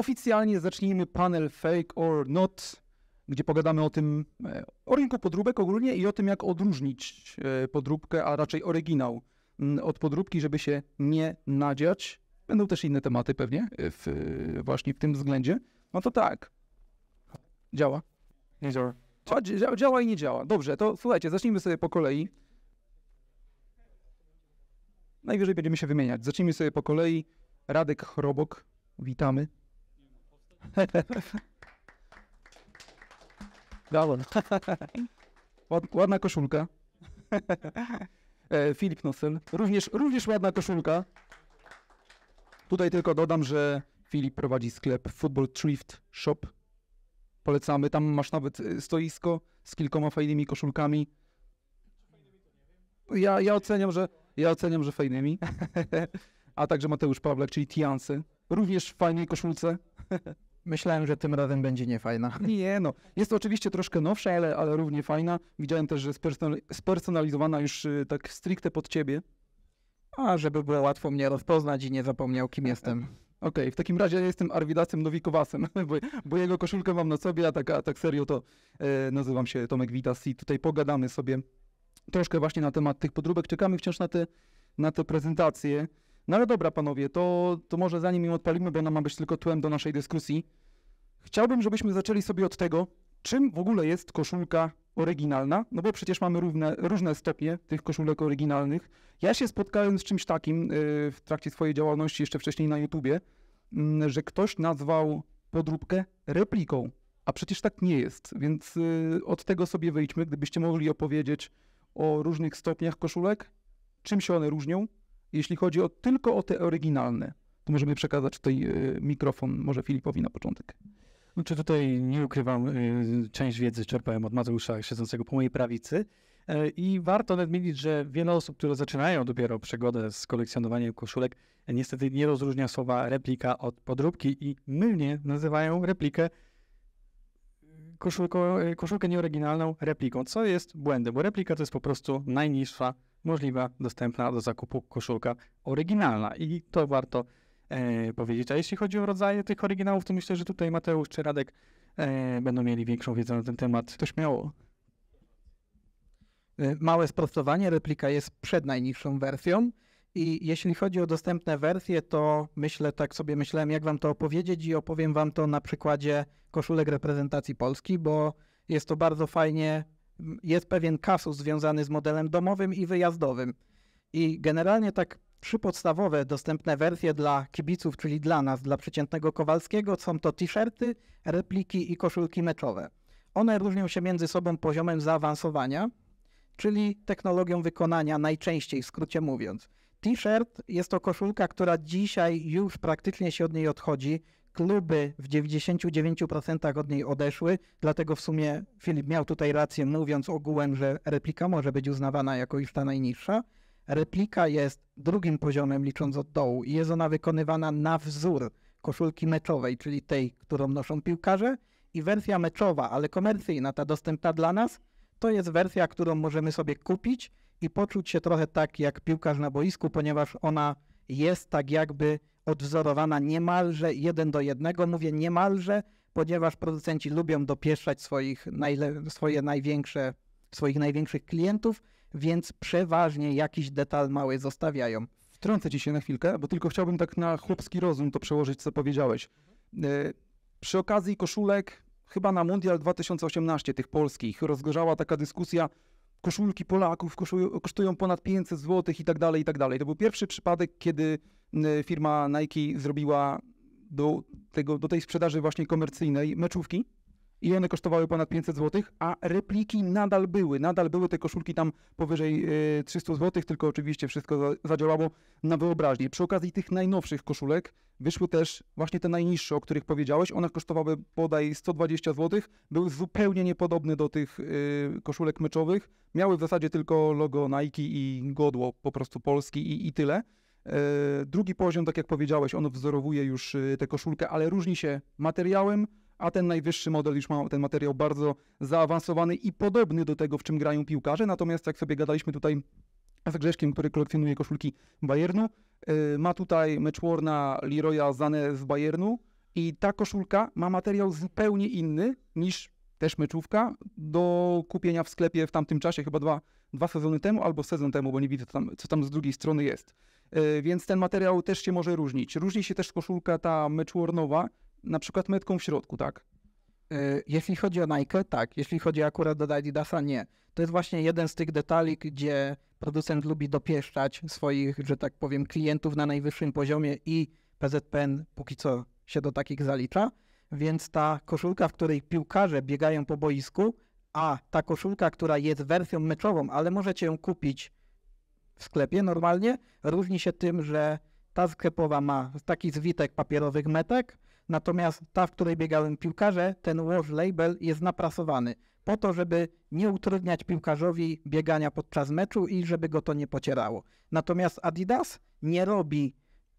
oficjalnie zacznijmy panel Fake or Not, gdzie pogadamy o tym, e, o rynku podróbek ogólnie i o tym, jak odróżnić e, podróbkę, a raczej oryginał mm, od podróbki, żeby się nie nadziać. Będą też inne tematy pewnie e, w, właśnie w tym względzie. No to tak. Działa. Nie działa. działa i nie działa. Dobrze, to słuchajcie, zacznijmy sobie po kolei. Najwyżej będziemy się wymieniać. Zacznijmy sobie po kolei. Radek Chrobok, witamy. Dobra. Ład, ładna koszulka. E, Filip Nosel. Również, również ładna koszulka. Tutaj tylko dodam, że Filip prowadzi sklep Football Thrift Shop. Polecamy. Tam masz nawet e, stoisko z kilkoma fajnymi koszulkami. Ja, ja oceniam, że ja oceniam, że fajnymi. A także Mateusz Pawlek, czyli Tiansy. Również w fajnej koszulce. Myślałem, że tym razem będzie niefajna. Nie no, jest to oczywiście troszkę nowsza, ale, ale równie fajna. Widziałem też, że spersonalizowana już y, tak stricte pod ciebie. A, żeby było łatwo mnie rozpoznać i nie zapomniał, kim jestem. Okej, w takim razie ja jestem Arwidasem Nowikowasem, bo, bo jego koszulkę mam na sobie, a tak, a tak serio to e, nazywam się Tomek Witas i tutaj pogadamy sobie troszkę właśnie na temat tych podróbek. Czekamy wciąż na te, na te prezentacje. No ale dobra, panowie, to, to może zanim ją odpalimy, bo ona ma być tylko tłem do naszej dyskusji, chciałbym, żebyśmy zaczęli sobie od tego, czym w ogóle jest koszulka oryginalna, no bo przecież mamy równe, różne stopnie tych koszulek oryginalnych. Ja się spotkałem z czymś takim y, w trakcie swojej działalności jeszcze wcześniej na YouTubie, mm, że ktoś nazwał podróbkę repliką, a przecież tak nie jest, więc y, od tego sobie wyjdźmy, gdybyście mogli opowiedzieć o różnych stopniach koszulek, czym się one różnią, jeśli chodzi o, tylko o te oryginalne, to możemy przekazać tutaj e, mikrofon może Filipowi na początek. No, czy tutaj nie ukrywam, e, część wiedzy czerpałem od Mateusza siedzącego po mojej prawicy. E, I warto nadmienić, że wiele osób, które zaczynają dopiero przygodę z kolekcjonowaniem koszulek, niestety nie rozróżnia słowa replika od podróbki i mylnie nazywają replikę koszulko, e, koszulkę nieoryginalną repliką, co jest błędem, bo replika to jest po prostu najniższa możliwa dostępna do zakupu koszulka oryginalna i to warto e, powiedzieć. A jeśli chodzi o rodzaje tych oryginałów, to myślę, że tutaj Mateusz czy Radek e, będą mieli większą wiedzę na ten temat. To śmiało. E, małe sprostowanie, replika jest przed najniższą wersją. I jeśli chodzi o dostępne wersje, to myślę, tak sobie myślałem, jak wam to opowiedzieć i opowiem wam to na przykładzie koszulek reprezentacji Polski, bo jest to bardzo fajnie, jest pewien kasus związany z modelem domowym i wyjazdowym. I generalnie tak trzy podstawowe dostępne wersje dla kibiców, czyli dla nas, dla przeciętnego Kowalskiego, są to t-shirty, repliki i koszulki meczowe. One różnią się między sobą poziomem zaawansowania, czyli technologią wykonania najczęściej, w skrócie mówiąc. T-shirt jest to koszulka, która dzisiaj już praktycznie się od niej odchodzi. Kluby w 99% od niej odeszły, dlatego w sumie Filip miał tutaj rację, mówiąc ogółem, że replika może być uznawana jako już ta najniższa. Replika jest drugim poziomem, licząc od dołu, i jest ona wykonywana na wzór koszulki meczowej, czyli tej, którą noszą piłkarze, i wersja meczowa, ale komercyjna, ta dostępna dla nas, to jest wersja, którą możemy sobie kupić i poczuć się trochę tak jak piłkarz na boisku, ponieważ ona jest tak jakby odwzorowana niemalże jeden do jednego. Mówię niemalże, ponieważ producenci lubią dopieszczać swoich najle- swoje największe, swoich największych klientów, więc przeważnie jakiś detal mały zostawiają. Wtrącę ci się na chwilkę, bo tylko chciałbym tak na chłopski rozum to przełożyć, co powiedziałeś. E, przy okazji koszulek, chyba na Mundial 2018 tych polskich, rozgorzała taka dyskusja, koszulki Polaków kosztują ponad 500 zł i tak dalej, i tak dalej. To był pierwszy przypadek, kiedy firma Nike zrobiła do, tego, do tej sprzedaży właśnie komercyjnej meczówki i one kosztowały ponad 500 zł, a repliki nadal były, nadal były te koszulki tam powyżej 300 e, zł, tylko oczywiście wszystko zadziałało na wyobraźnię. Przy okazji tych najnowszych koszulek wyszły też właśnie te najniższe, o których powiedziałeś, one kosztowały bodaj 120 zł, były zupełnie niepodobne do tych e, koszulek meczowych, miały w zasadzie tylko logo Nike i godło po prostu Polski i, i tyle. E, drugi poziom, tak jak powiedziałeś, on wzorowuje już tę koszulkę, ale różni się materiałem, a ten najwyższy model już ma ten materiał bardzo zaawansowany i podobny do tego, w czym grają piłkarze. Natomiast jak sobie gadaliśmy tutaj z Grzeszkiem, który kolekcjonuje koszulki Bayernu, yy, ma tutaj Matchworna Leroya Zane z Bayernu i ta koszulka ma materiał zupełnie inny niż też meczówka do kupienia w sklepie w tamtym czasie, chyba dwa, dwa sezony temu albo sezon temu, bo nie widzę, co tam, co tam z drugiej strony jest. Yy, więc ten materiał też się może różnić. Różni się też koszulka ta meczwornowa, na przykład mytką w środku, tak? E, jeśli chodzi o Nike, tak. Jeśli chodzi akurat o Adidasa, nie. To jest właśnie jeden z tych detali, gdzie producent lubi dopieszczać swoich, że tak powiem, klientów na najwyższym poziomie i PZPN póki co się do takich zalicza. Więc ta koszulka, w której piłkarze biegają po boisku, a ta koszulka, która jest wersją meczową, ale możecie ją kupić w sklepie normalnie, różni się tym, że ta sklepowa ma taki zwitek papierowych metek, natomiast ta, w której biegałem piłkarze, ten wash label jest naprasowany po to, żeby nie utrudniać piłkarzowi biegania podczas meczu i żeby go to nie pocierało. Natomiast Adidas nie robi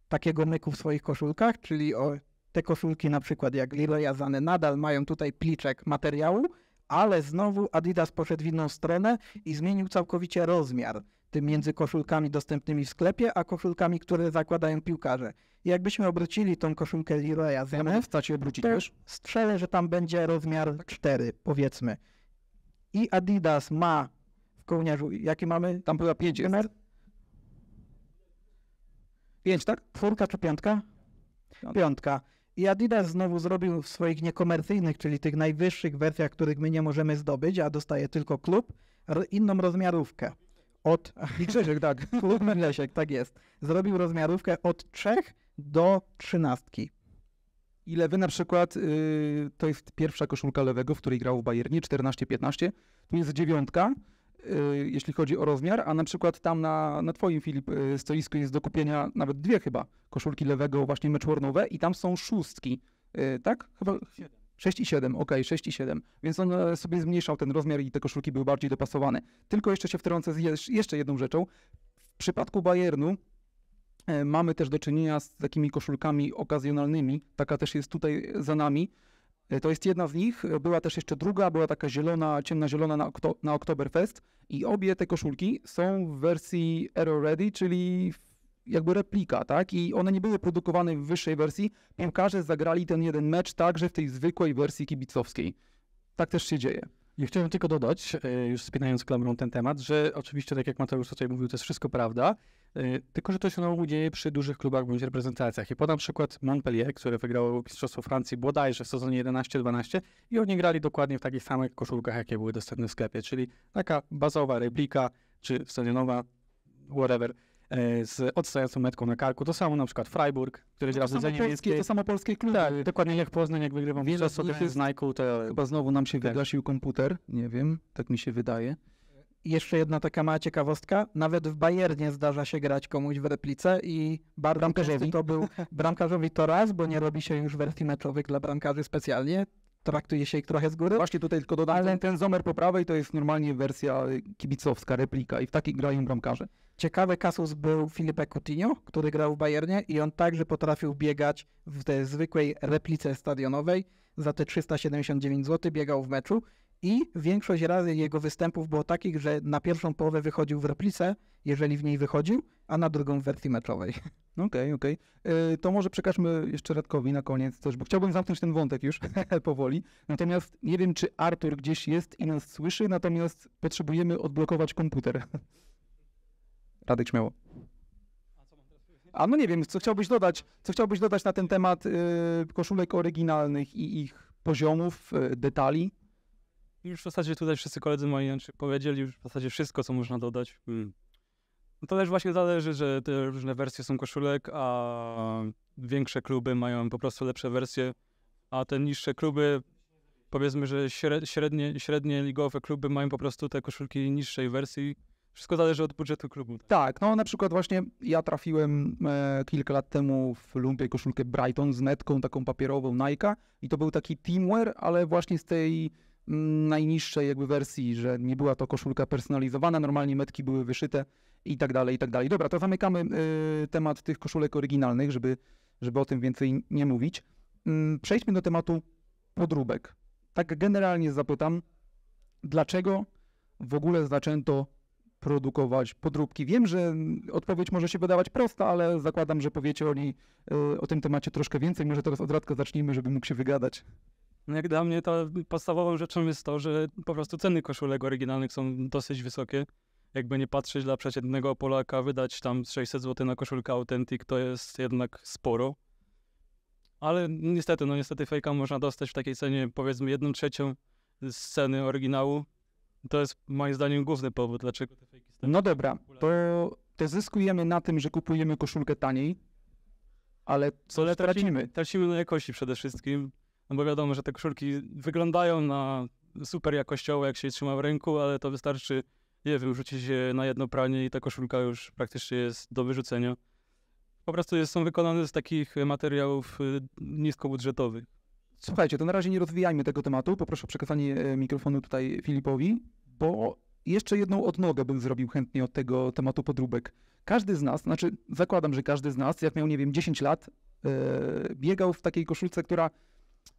takiego myku w swoich koszulkach, czyli o, te koszulki na przykład jak Leroy Azane nadal mają tutaj pliczek materiału, ale znowu Adidas poszedł w inną stronę i zmienił całkowicie rozmiar tym między koszulkami dostępnymi w sklepie, a koszulkami, które zakładają piłkarze. Jakbyśmy obrócili tą koszulkę Leroya z MF, to się obrócić też strzelę, że tam będzie rozmiar 4, powiedzmy. I Adidas ma w kołnierzu, jaki mamy? Tam była 5 numer? 5, tak? Czwórka czy piątka? Piątka. I Adidas znowu zrobił w swoich niekomercyjnych, czyli tych najwyższych wersjach, których my nie możemy zdobyć, a dostaje tylko klub, inną rozmiarówkę. Od... Milczeszek, tak. klub Milczeszek, tak jest. Zrobił rozmiarówkę od 3 do 13. Ile wy na przykład, yy, to jest pierwsza koszulka lewego, w której grał w Bayernie, 14-15, tu jest dziewiątka, Y, jeśli chodzi o rozmiar, a na przykład tam na, na twoim Filip y, stoisku jest do kupienia nawet dwie chyba koszulki lewego, właśnie meczwornowe i tam są szóstki, y, tak? Chyba 6 i 7, ok, 6 i 7. Więc on e, sobie zmniejszał ten rozmiar i te koszulki były bardziej dopasowane. Tylko jeszcze się wtrącę z jeszcze jedną rzeczą. W przypadku Bayernu e, mamy też do czynienia z takimi koszulkami okazjonalnymi. Taka też jest tutaj za nami E, to jest jedna z nich. E, była też jeszcze druga, była taka zielona, ciemna zielona na, okto, na Oktoberfest. I obie te koszulki są w wersji Aero Ready, czyli jakby replika, tak? I one nie były produkowane w wyższej wersji. Piłkarze zagrali ten jeden mecz także w tej zwykłej wersji kibicowskiej. Tak też się dzieje. Ja chciałem tylko dodać, e, już spinając klamrą ten temat, że oczywiście, tak jak Mateusz tutaj mówił, to jest wszystko prawda, Y, tylko, że to się znowu dzieje przy dużych klubach bądź reprezentacjach. I podam przykład Montpellier, które wygrało Mistrzostwo Francji bodajże w sezonie 11-12 i oni grali dokładnie w takich samych koszulkach, jakie były dostępne w sklepie, czyli taka bazowa replika, czy stadionowa, whatever, e, z odstającą metką na karku. To samo na przykład Freiburg, który no gra w To samo polskie kluby. Tak, dokładnie jak Poznań, jak wygrywam. Mistrzostwo, z Nike. To... Chyba znowu nam się tak. wygasił komputer, nie wiem, tak mi się wydaje jeszcze jedna taka mała ciekawostka. Nawet w Bayernie zdarza się grać komuś w replice i bardzo to był bramkarzowi to raz, bo nie robi się już wersji meczowych dla bramkarzy specjalnie. Traktuje się ich trochę z góry. Właśnie tutaj tylko dodam, ale ten, zomer po prawej to jest normalnie wersja kibicowska, replika i w takiej grają bramkarze. Ciekawy kasus był Filipe Coutinho, który grał w Bayernie i on także potrafił biegać w tej zwykłej replice stadionowej za te 379 zł biegał w meczu i większość razy jego występów było takich, że na pierwszą połowę wychodził w replice, jeżeli w niej wychodził, a na drugą w wersji meczowej. Okej, okay, okej. Okay. To może przekażmy jeszcze Radkowi na koniec coś, bo chciałbym zamknąć ten wątek już powoli. Natomiast nie wiem, czy Artur gdzieś jest i nas słyszy, natomiast potrzebujemy odblokować komputer. Radek, śmiało. A no nie wiem, co chciałbyś dodać, co chciałbyś dodać na ten temat yy, koszulek oryginalnych i ich poziomów, yy, detali? już w zasadzie tutaj wszyscy koledzy moi znaczy, powiedzieli już w zasadzie wszystko, co można dodać. Hmm. No to też właśnie zależy, że te różne wersje są koszulek, a większe kluby mają po prostu lepsze wersje, a te niższe kluby, powiedzmy, że średnie, średnie ligowe kluby mają po prostu te koszulki niższej wersji. Wszystko zależy od budżetu klubu. Tak, no na przykład właśnie ja trafiłem e, kilka lat temu w lumpie koszulkę Brighton z netką, taką papierową Nike i to był taki teamwear, ale właśnie z tej najniższej jakby wersji, że nie była to koszulka personalizowana, normalnie metki były wyszyte i tak dalej, i tak dalej. Dobra, to zamykamy y, temat tych koszulek oryginalnych, żeby, żeby o tym więcej nie mówić. Y, przejdźmy do tematu podróbek. Tak generalnie zapytam, dlaczego w ogóle zaczęto produkować podróbki? Wiem, że odpowiedź może się wydawać prosta, ale zakładam, że powiecie o niej, y, o tym temacie troszkę więcej. Może teraz od Radka zacznijmy, żeby mógł się wygadać. No jak dla mnie to podstawową rzeczą jest to, że po prostu ceny koszulek oryginalnych są dosyć wysokie. Jakby nie patrzeć dla przeciętnego Polaka, wydać tam 600 zł na koszulkę Authentic to jest jednak sporo. Ale niestety, no niestety fejka można dostać w takiej cenie powiedzmy 1 trzecią z ceny oryginału. To jest moim zdaniem główny powód, dlaczego te fejki stają. No dobra, to, to zyskujemy na tym, że kupujemy koszulkę taniej, ale co tracimy? Tracimy na jakości przede wszystkim no bo wiadomo, że te koszulki wyglądają na super jakościowo, jak się je trzyma w ręku, ale to wystarczy, nie wiem, rzucić je na jedno pranie i ta koszulka już praktycznie jest do wyrzucenia. Po prostu jest, są wykonane z takich materiałów y, niskobudżetowych. Słuchajcie, to na razie nie rozwijajmy tego tematu. Poproszę o przekazanie e, mikrofonu tutaj Filipowi, bo jeszcze jedną odnogę bym zrobił chętnie od tego tematu podróbek. Każdy z nas, znaczy zakładam, że każdy z nas, jak miał, nie wiem, 10 lat, yy, biegał w takiej koszulce, która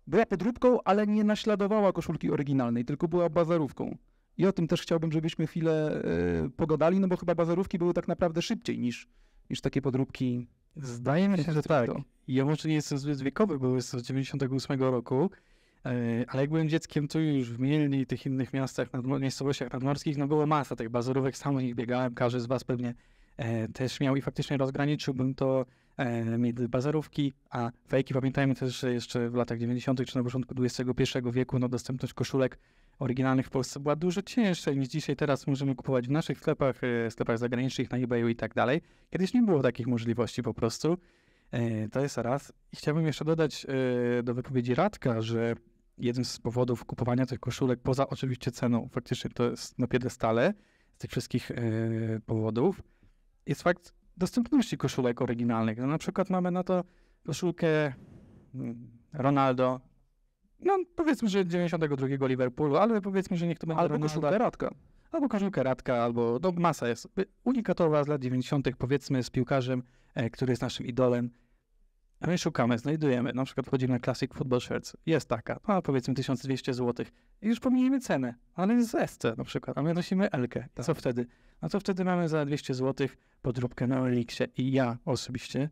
była podróbką, ale nie naśladowała koszulki oryginalnej, tylko była bazarówką. I o tym też chciałbym, żebyśmy chwilę pogodali, e, pogadali, no bo chyba bazarówki były tak naprawdę szybciej niż, niż takie podróbki. Zdaje mi się, że tak. Ja może nie jestem zbyt wiekowy, bo jestem z 98 roku, e, ale jak byłem dzieckiem, to już w Mielnie i tych innych miastach, nad, miejscowościach nadmorskich, no było masa tych bazarówek, sam ich biegałem, każdy z was pewnie e, też miał i faktycznie rozgraniczyłbym to E, między bazarówki, a fejki. Pamiętajmy też, że jeszcze w latach 90. czy na początku XXI wieku no, dostępność koszulek oryginalnych w Polsce była dużo cięższa niż dzisiaj. Teraz możemy kupować w naszych sklepach, e, sklepach zagranicznych, na eBayu i tak dalej. Kiedyś nie było takich możliwości po prostu. E, to jest raz. I chciałbym jeszcze dodać do wypowiedzi Radka, że jeden z powodów kupowania tych koszulek, poza oczywiście ceną, faktycznie to jest na no, piedestale z tych wszystkich powodów, jest fakt, dostępności koszulek oryginalnych. No, na przykład mamy na to koszulkę hmm, Ronaldo, no powiedzmy, że 92 Liverpoolu, ale powiedzmy, że niech to będzie Albo koszulka koszulkę Radka. Albo koszulkę Radka, albo no, masa jest y, unikatowa z lat 90., powiedzmy, z piłkarzem, e, który jest naszym idolem, a my szukamy, znajdujemy, na przykład wchodzimy na Classic Football Shirts, jest taka, no powiedzmy 1200 zł. I już pomijmy cenę, ale jest z SC na przykład, a my nosimy Elkę. Tak. Co wtedy? No to wtedy mamy za 200 zł podróbkę na Elixie. I ja osobiście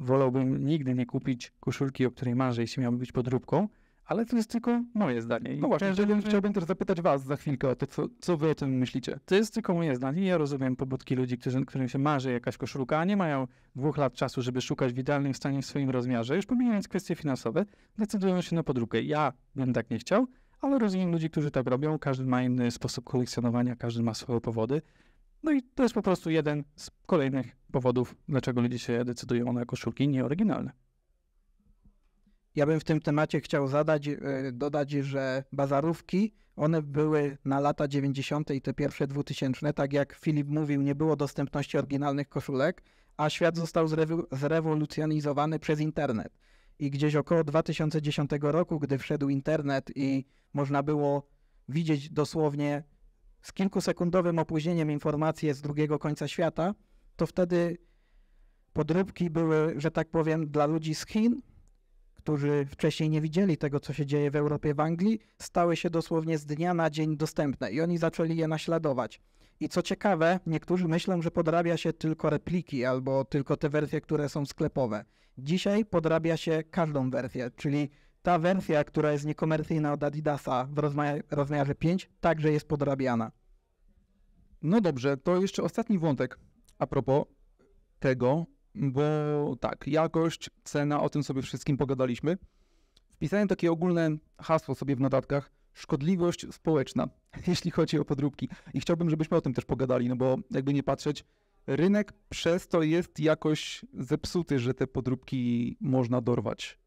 wolałbym nigdy nie kupić koszulki, o której marzę, jeśli miałby być podróbką, ale to jest tylko moje zdanie. I no właśnie, chciałbym, chciałbym też zapytać was za chwilkę o to, co, co wy o tym myślicie. To jest tylko moje zdanie. Ja rozumiem pobudki ludzi, którzy, którym się marzy jakaś koszulka, a nie mają dwóch lat czasu, żeby szukać w idealnym stanie w swoim rozmiarze, już pomijając kwestie finansowe, decydują się na podróbkę. Ja bym tak nie chciał, ale rozumiem ludzi, którzy tak robią. Każdy ma inny sposób kolekcjonowania, każdy ma swoje powody. No i to jest po prostu jeden z kolejnych powodów, dlaczego ludzie się decydują na koszulki nieoryginalne. Ja bym w tym temacie chciał zadać, e, dodać, że bazarówki, one były na lata 90. i te pierwsze 2000, tak jak Filip mówił, nie było dostępności oryginalnych koszulek, a świat został zrewolucjonizowany przez internet. I gdzieś około 2010 roku, gdy wszedł internet i można było widzieć dosłownie z kilkusekundowym opóźnieniem informacje z drugiego końca świata, to wtedy podróbki były, że tak powiem, dla ludzi z Chin, którzy wcześniej nie widzieli tego, co się dzieje w Europie, w Anglii, stały się dosłownie z dnia na dzień dostępne i oni zaczęli je naśladować. I co ciekawe, niektórzy myślą, że podrabia się tylko repliki albo tylko te wersje, które są sklepowe. Dzisiaj podrabia się każdą wersję, czyli ta wersja, która jest niekomercyjna od Adidasa w rozmiarze, rozmiarze 5, także jest podrabiana. No dobrze, to jeszcze ostatni wątek a propos tego, bo tak, jakość, cena, o tym sobie wszystkim pogadaliśmy. Wpisałem takie ogólne hasło sobie w notatkach, szkodliwość społeczna, jeśli chodzi o podróbki. I chciałbym, żebyśmy o tym też pogadali, no bo jakby nie patrzeć, rynek przez to jest jakoś zepsuty, że te podróbki można dorwać.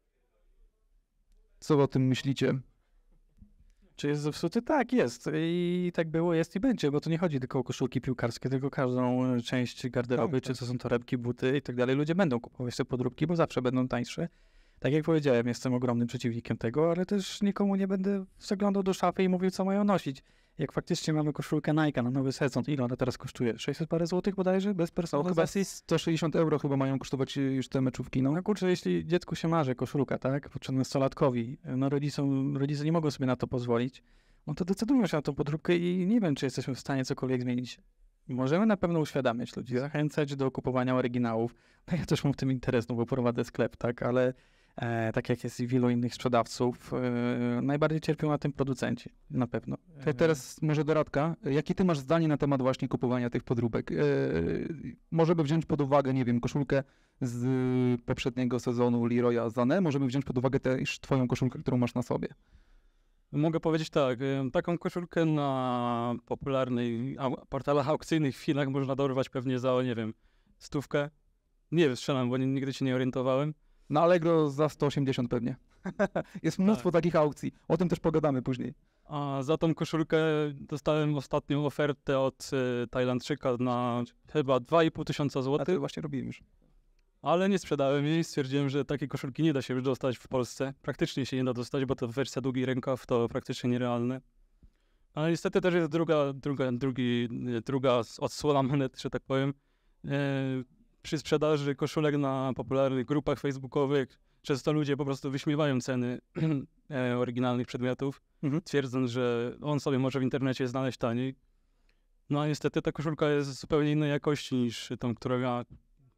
Co o tym myślicie? Czy jest zepsuty? Tak, jest. I tak było, jest i będzie, bo to nie chodzi tylko o koszulki piłkarskie, tylko każdą e, część garderoby, tak, czy co tak. są torebki, buty i tak dalej. Ludzie będą kupować te podróbki, bo zawsze będą tańsze. Tak jak powiedziałem, jestem ogromnym przeciwnikiem tego, ale też nikomu nie będę zaglądał do szafy i mówił, co mają nosić jak faktycznie mamy koszulkę Nike na nowy sezon, ile ona teraz kosztuje? 600 parę złotych bodajże? Bez no, personalizacji? chyba 160 euro chyba mają kosztować y, już te meczówki, no. No kurczę, jeśli dziecku się marzy koszulka, tak, stolatkowi, y, no rodzicom, rodzice nie mogą sobie na to pozwolić, no to decydują się na tą podróbkę i nie wiem, czy jesteśmy w stanie cokolwiek zmienić. Możemy na pewno uświadamiać ludzi, zachęcać do kupowania oryginałów. No ja też mam w tym interes, no bo prowadzę sklep, tak, ale E, tak jak jest i wielu innych sprzedawców, e, najbardziej cierpią na tym producenci, na pewno. To e, teraz może doradka, Jakie ty masz zdanie na temat właśnie kupowania tych podróbek? Możemy wziąć pod uwagę, nie wiem, koszulkę z poprzedniego sezonu Leroya Zane, możemy wziąć pod uwagę też twoją koszulkę, którą masz na sobie. Mogę powiedzieć tak, taką koszulkę na popularnych portalach aukcyjnych w Chinach można dorwać pewnie za, nie wiem, stówkę. Nie wiem, strzelam, bo nigdy się nie orientowałem. Na Allegro za 180 pewnie. Jest tak. mnóstwo tak. takich aukcji. O tym też pogadamy później. A za tą koszulkę dostałem ostatnią ofertę od y, Tajlandczyka na chyba 2,5 tysiąca złotych. właśnie robiłem już. Ale nie sprzedałem jej, stwierdziłem, że takiej koszulki nie da się już dostać w Polsce. Praktycznie się nie da dostać, bo to wersja długi rękaw to praktycznie nierealne. Ale niestety też jest druga, druga, drugi, druga odsłona monet, że tak powiem. Yy, przy sprzedaży koszulek na popularnych grupach facebookowych często ludzie po prostu wyśmiewają ceny e, oryginalnych przedmiotów, mhm. twierdząc, że on sobie może w internecie znaleźć taniej. No a niestety ta koszulka jest zupełnie innej jakości niż tą, którą ja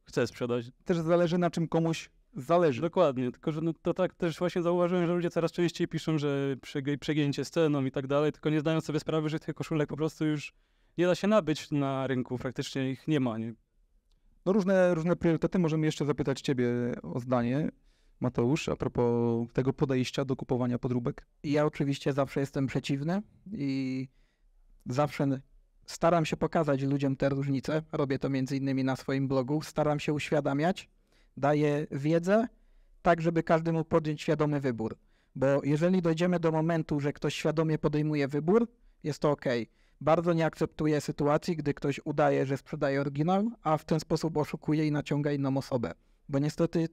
chcę sprzedać. Też zależy na czym komuś zależy. Dokładnie, tylko że no, to tak też właśnie zauważyłem, że ludzie coraz częściej piszą, że przegięcie ceną i tak dalej, tylko nie zdają sobie sprawy, że tych koszulek po prostu już nie da się nabyć na rynku, praktycznie ich nie ma. Nie? no różne, różne priorytety. Możemy jeszcze zapytać ciebie o zdanie, Mateusz, a propos tego podejścia do kupowania podróbek. Ja oczywiście zawsze jestem przeciwny i zawsze staram się pokazać ludziom te różnice. Robię to między innymi na swoim blogu. Staram się uświadamiać, daję wiedzę, tak żeby każdy mógł podjąć świadomy wybór. Bo jeżeli dojdziemy do momentu, że ktoś świadomie podejmuje wybór, jest to ok. Bardzo nie akceptuję sytuacji, gdy ktoś udaje, że sprzedaje oryginał, a w ten sposób oszukuje i naciąga inną osobę. Bo niestety,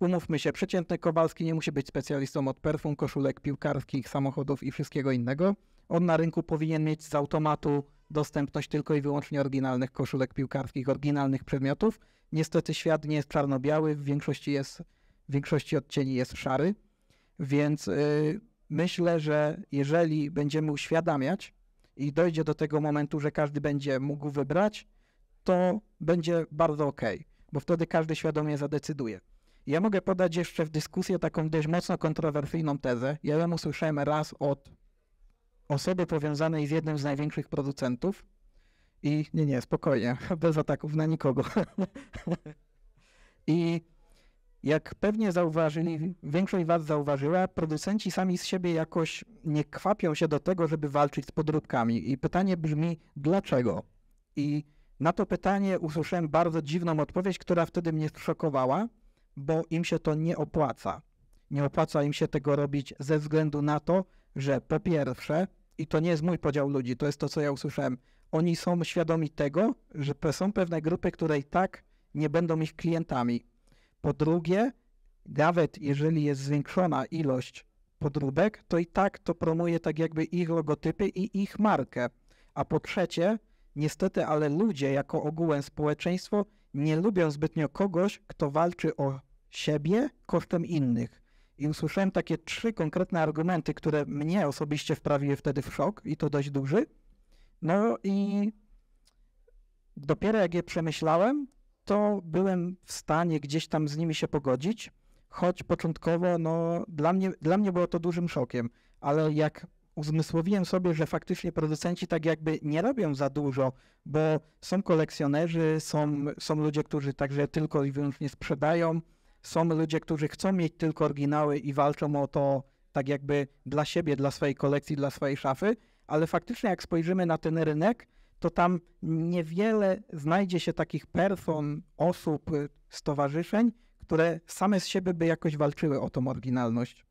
umówmy się, przeciętny Kowalski nie musi być specjalistą od perfum, koszulek piłkarskich, samochodów i wszystkiego innego. On na rynku powinien mieć z automatu dostępność tylko i wyłącznie oryginalnych koszulek piłkarskich, oryginalnych przedmiotów. Niestety świat nie jest czarno-biały, w większości, jest, w większości odcieni jest szary, więc yy, myślę, że jeżeli będziemy uświadamiać i dojdzie do tego momentu, że każdy będzie mógł wybrać, to będzie bardzo ok, bo wtedy każdy świadomie zadecyduje. Ja mogę podać jeszcze w dyskusję taką dość mocno kontrowersyjną tezę. Ja ją usłyszałem raz od osoby powiązanej z jednym z największych producentów. I nie, nie, spokojnie, bez ataków na nikogo. I jak pewnie zauważyli, większość Was zauważyła, producenci sami z siebie jakoś nie kwapią się do tego, żeby walczyć z podróbkami. I pytanie brzmi, dlaczego? I na to pytanie usłyszałem bardzo dziwną odpowiedź, która wtedy mnie szokowała, bo im się to nie opłaca. Nie opłaca im się tego robić ze względu na to, że po pierwsze, i to nie jest mój podział ludzi, to jest to, co ja usłyszałem, oni są świadomi tego, że są pewne grupy, które i tak nie będą ich klientami po drugie, nawet jeżeli jest zwiększona ilość podróbek, to i tak to promuje tak jakby ich logotypy i ich markę. A po trzecie, niestety, ale ludzie jako ogółem społeczeństwo nie lubią zbytnio kogoś, kto walczy o siebie kosztem innych. I usłyszałem takie trzy konkretne argumenty, które mnie osobiście wprawiły wtedy w szok i to dość duży. No i dopiero jak je przemyślałem, to byłem w stanie gdzieś tam z nimi się pogodzić, choć początkowo no, dla, mnie, dla mnie było to dużym szokiem, ale jak uzmysłowiłem sobie, że faktycznie producenci tak jakby nie robią za dużo, bo są kolekcjonerzy, są, są ludzie, którzy także tylko i wyłącznie sprzedają, są ludzie, którzy chcą mieć tylko oryginały i walczą o to tak jakby dla siebie, dla swojej kolekcji, dla swojej szafy, ale faktycznie jak spojrzymy na ten rynek, to tam niewiele znajdzie się takich person, osób, y, stowarzyszeń, które same z siebie by jakoś walczyły o tą oryginalność.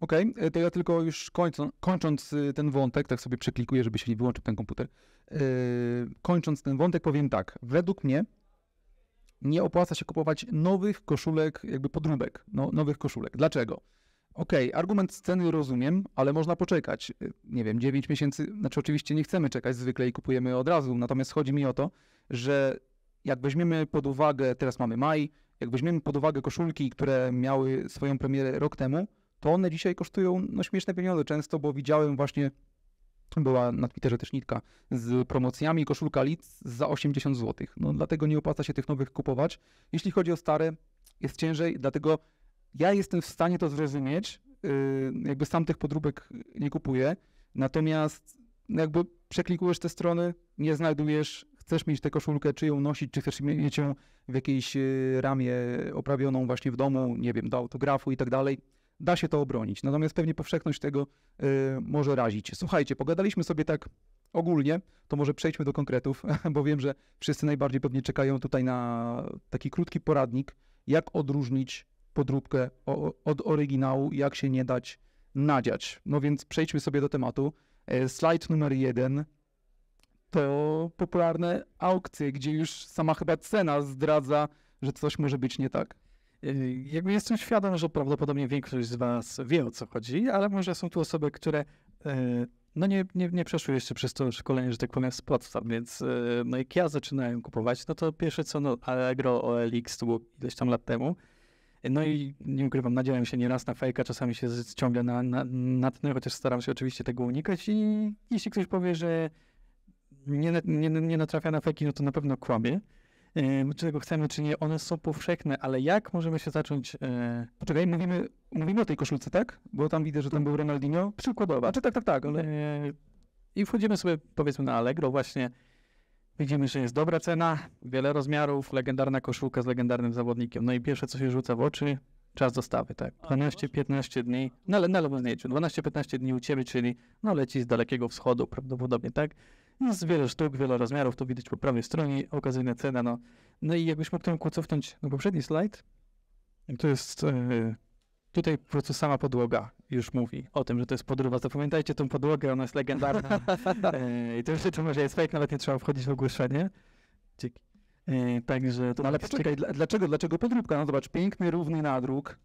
Okej, okay. to ja tylko już kończą, kończąc y, ten wątek, tak sobie przeklikuję, żeby się nie wyłączył ten komputer. Yy, kończąc ten wątek powiem tak, według mnie nie opłaca się kupować nowych koszulek, jakby podróbek, no, nowych koszulek. Dlaczego? Okej, okay, argument ceny rozumiem, ale można poczekać. Y, nie wiem, 9 miesięcy, znaczy oczywiście nie chcemy czekać zwykle i kupujemy od razu, natomiast chodzi mi o to, że jak weźmiemy pod uwagę, teraz mamy maj, jak weźmiemy pod uwagę koszulki, które miały swoją premierę rok temu, to one dzisiaj kosztują no, śmieszne pieniądze często, bo widziałem właśnie, była na Twitterze też nitka z promocjami koszulka Litz za 80 zł. No dlatego nie opłaca się tych nowych kupować. Jeśli chodzi o stare, jest ciężej, dlatego ja jestem w stanie to zrozumieć, y, jakby sam tych podróbek nie kupuję, natomiast no, jakby przeklikujesz te strony, nie znajdujesz, chcesz mieć tę koszulkę, czy ją nosić, czy chcesz mieć ją w jakiejś y, ramie oprawioną właśnie w domu, nie wiem, do autografu i tak dalej. Da się to obronić. Natomiast pewnie powszechność tego y, może razić. Słuchajcie, pogadaliśmy sobie tak ogólnie, to może przejdźmy do konkretów, bo wiem, że wszyscy najbardziej pewnie czekają tutaj na taki krótki poradnik, jak odróżnić podróbkę od oryginału, jak się nie dać nadziać. No więc przejdźmy sobie do tematu. E, slajd numer jeden to popularne aukcje, gdzie już sama chyba cena zdradza, że coś może być nie tak. E, jakby jestem świadom, że prawdopodobnie większość z Was wie o co chodzi, ale może są tu osoby, które e, no nie, nie, nie przeszły jeszcze przez to szkolenie, że tak powiem, z podstaw, więc no jak ja zaczynałem kupować, no to pierwsze co, no Allegro OLX to było ileś tam lat temu, no i nie ukrywam, nadziałem się nieraz na fejka, czasami się ciągle na, na, na chociaż staram się oczywiście tego unikać i jeśli ktoś powie, że nie, nie, nie natrafia na fejki, no to na pewno kłamie. Yy, czy tego chcemy, czy nie, one są powszechne, ale jak możemy się zacząć... Yy... Poczekaj, mówimy, mówimy o tej koszulce, tak? Bo tam widzę, że tam był Ronaldinho, przykładowo, a tak, czy tak, tak, tak, ale... E, I wchodzimy sobie, powiedzmy, na Allegro właśnie, Widzimy, że jest dobra cena, wiele rozmiarów, legendarna koszulka z legendarnym zawodnikiem. No i pierwsze, co się rzuca w oczy, czas dostawy, tak. 12-15 dni, na, na Lubelnieciu, 12-15 dni u Ciebie, czyli no leci z Dalekiego Wschodu prawdopodobnie, tak. No, z wiele sztuk, wiele rozmiarów, to widać po prawej stronie, okazyjna cena, no. No i jakbyś mógł tylko cofnąć na poprzedni slajd, to jest yy, tutaj po prostu sama podłoga już mówi o tym, że to jest podróba. Zapamiętajcie tą podłogę, ona jest legendarna. E, I to jeszcze to może jest fake, nawet nie trzeba wchodzić w ogłoszenie. Dzięki. E, także... To no ale poczekaj, dlaczego, dlaczego podróbka? No zobacz, piękny, równy nadruk.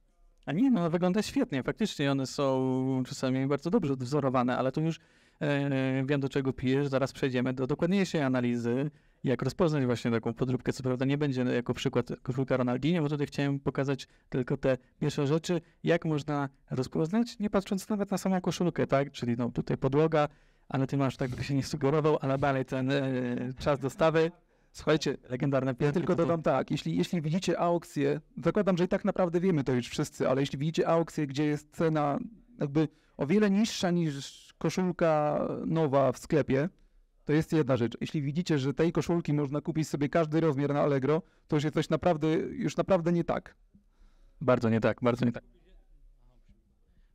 A nie, no wygląda świetnie. Faktycznie one są czasami bardzo dobrze wzorowane, ale tu już e, wiem, do czego pijesz. Zaraz przejdziemy do dokładniejszej analizy jak rozpoznać właśnie taką podróbkę. Co prawda nie będzie jako przykład koszulka Ronaldinho, bo tutaj chciałem pokazać tylko te pierwsze rzeczy, jak można rozpoznać, nie patrząc nawet na samą koszulkę, tak? Czyli no, tutaj podłoga, ale ty masz tak, by się nie sugerował, ale dalej ten e, czas dostawy. Słuchajcie, legendarne pięty. Ja tylko dodam tak, jeśli, jeśli widzicie aukcję, zakładam, że i tak naprawdę wiemy to już wszyscy, ale jeśli widzicie aukcję, gdzie jest cena jakby o wiele niższa niż koszulka nowa w sklepie, to jest jedna rzecz. Jeśli widzicie, że tej koszulki można kupić sobie każdy rozmiar na Allegro, to już jest coś naprawdę, już naprawdę nie tak. Bardzo nie tak, bardzo nie tak.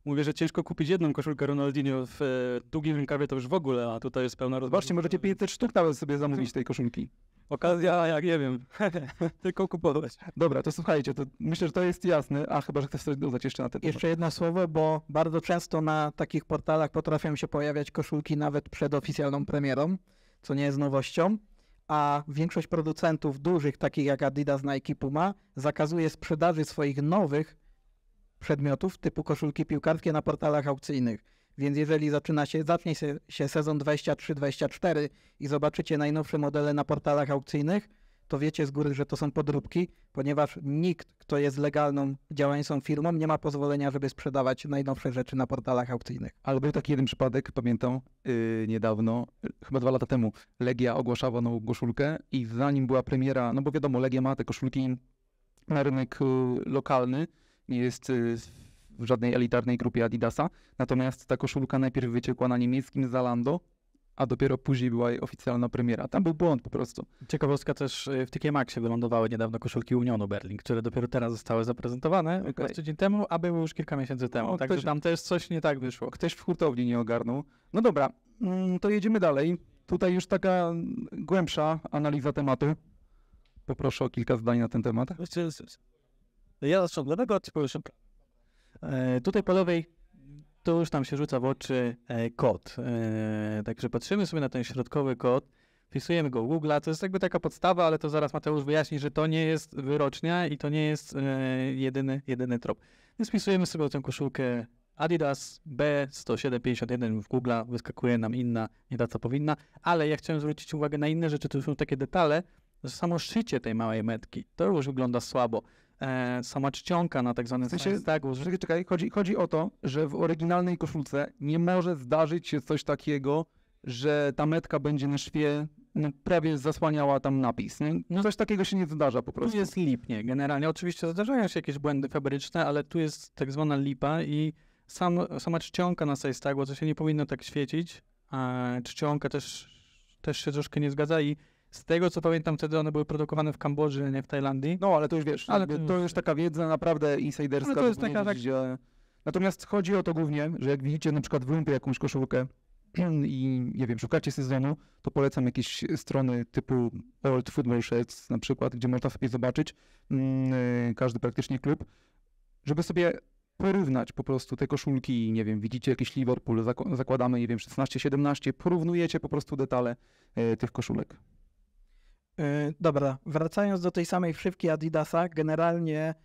Mówię, że ciężko kupić jedną koszulkę Ronaldinho w e, długim rękawie, to już w ogóle, a tutaj jest pełna rozmowa. Zobaczcie, możecie 500 sztuk nawet sobie zamówić tej koszulki. Okazja, jak nie wiem. Tylko kupować. Dobra, to słuchajcie, to myślę, że to jest jasne. A chyba, że chcesz coś dodać jeszcze na ten temat. Jeszcze jedno słowo, bo bardzo często na takich portalach potrafią się pojawiać koszulki nawet przed oficjalną premierą, co nie jest nowością. A większość producentów dużych, takich jak Adidas, Nike, Puma, zakazuje sprzedaży swoich nowych przedmiotów typu koszulki piłkarskie na portalach aukcyjnych. Więc jeżeli zaczyna się, zacznie się, się sezon 23-24 i zobaczycie najnowsze modele na portalach aukcyjnych, to wiecie z góry, że to są podróbki, ponieważ nikt, kto jest legalną działającą firmą, nie ma pozwolenia, żeby sprzedawać najnowsze rzeczy na portalach aukcyjnych. Ale był taki jeden przypadek, pamiętam, yy, niedawno, chyba dwa lata temu, Legia ogłaszała nową koszulkę i zanim była premiera, no bo wiadomo, Legia ma te koszulki na rynek lokalny, jest jest y, w żadnej elitarnej grupie Adidasa. Natomiast ta koszulka najpierw wyciekła na niemieckim Zalando, a dopiero później była jej oficjalna premiera. Tam był błąd po prostu. Ciekawostka też y, w Tykie Maxie wylądowały niedawno koszulki Unionu Berlin, które dopiero teraz zostały zaprezentowane okay. tydzień temu, a były już kilka miesięcy temu. No, Także tam też coś nie tak wyszło. Ktoś w hurtowni nie ogarnął. No dobra, mm, to jedziemy dalej. Tutaj już taka głębsza analiza tematu. Poproszę o kilka zdań na ten temat. Znaczy, ja zacząłem od tego, czy E, tutaj po lewej to już tam się rzuca w oczy e, kod. E, także patrzymy sobie na ten środkowy kod, wpisujemy go w Google, to jest jakby taka podstawa, ale to zaraz Mateusz wyjaśni, że to nie jest wyrocznia i to nie jest jedyny, jedyny trop. Więc wpisujemy sobie tę koszulkę Adidas B10751 w Google, wyskakuje nam inna, nie ta co powinna, ale ja chciałem zwrócić uwagę na inne rzeczy, to są takie detale, że samo szycie tej małej metki, to już wygląda słabo e, sama czcionka na tak zwanym w sensie, Czekaj, czekaj. Chodzi, chodzi o to, że w oryginalnej koszulce nie może zdarzyć się coś takiego, że ta metka będzie na szwie no, prawie zasłaniała tam napis. Nie? No, Coś takiego się nie zdarza po prostu. Tu jest lipnie generalnie. Oczywiście zdarzają się jakieś błędy fabryczne, ale tu jest tak zwana lipa i sam, sama czcionka na SageTagu, co się nie powinno tak świecić, a czcionka też, też się troszkę nie zgadza i z tego co pamiętam, wtedy one były produkowane w Kambodży, nie w Tajlandii. No, ale to już wiesz, ale to, to już taka wiedza naprawdę insiderska. Ale to jest taka, tak... Natomiast chodzi o to głównie, że jak widzicie na przykład w lumpie jakąś koszulkę i nie wiem, szukacie sezonu, to polecam jakieś strony typu Old Football Shirts na przykład, gdzie można sobie zobaczyć yy, każdy praktycznie klub, żeby sobie porównać po prostu te koszulki, nie wiem, widzicie jakiś Liverpool, zakładamy, nie wiem, 16-17, porównujecie po prostu detale yy, tych koszulek. Y, dobra, wracając do tej samej szybki Adidasa, generalnie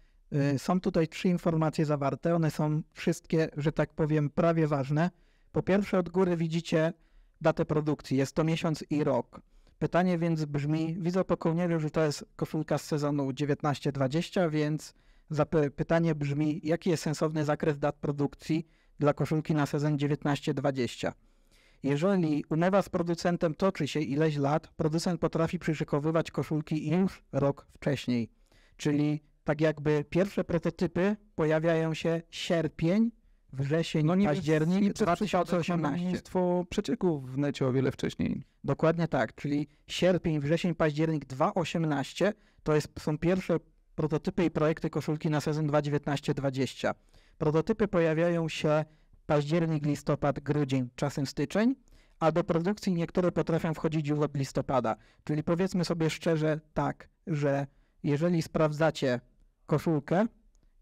y, są tutaj trzy informacje zawarte. One są wszystkie, że tak powiem, prawie ważne. Po pierwsze, od góry widzicie datę produkcji. Jest to miesiąc i rok. Pytanie więc brzmi: widzę po kołnierzu, że to jest koszulka z sezonu 19-20, więc pytanie brzmi, jaki jest sensowny zakres dat produkcji dla koszulki na sezon 19-20? Jeżeli umowa z producentem toczy się ileś lat, producent potrafi przyszykowywać koszulki już rok wcześniej. Czyli tak jakby pierwsze prototypy pojawiają się sierpień, wrzesień, no nie październik nie 2018. Mnóstwo przecieków w necie o wiele wcześniej. Dokładnie tak, czyli sierpień, wrzesień, październik 2018 to jest, są pierwsze prototypy i projekty koszulki na sezon 2019-2020. Prototypy pojawiają się październik, listopad, grudzień, czasem styczeń, a do produkcji niektóre potrafią wchodzić już od listopada. Czyli powiedzmy sobie szczerze tak, że jeżeli sprawdzacie koszulkę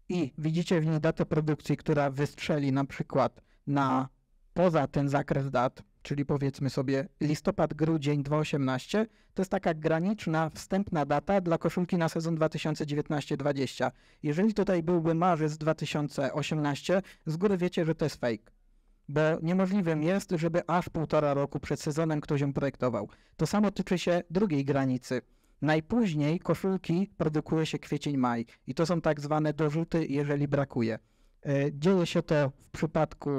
i widzicie w niej datę produkcji, która wystrzeli na przykład na poza ten zakres dat, czyli powiedzmy sobie listopad, grudzień 2018, to jest taka graniczna, wstępna data dla koszulki na sezon 2019-20. Jeżeli tutaj byłby marzec 2018, z góry wiecie, że to jest fake. Bo niemożliwym jest, żeby aż półtora roku przed sezonem ktoś ją projektował. To samo tyczy się drugiej granicy. Najpóźniej koszulki produkuje się kwiecień-maj i to są tak zwane dorzuty, jeżeli brakuje. E, dzieje się to w przypadku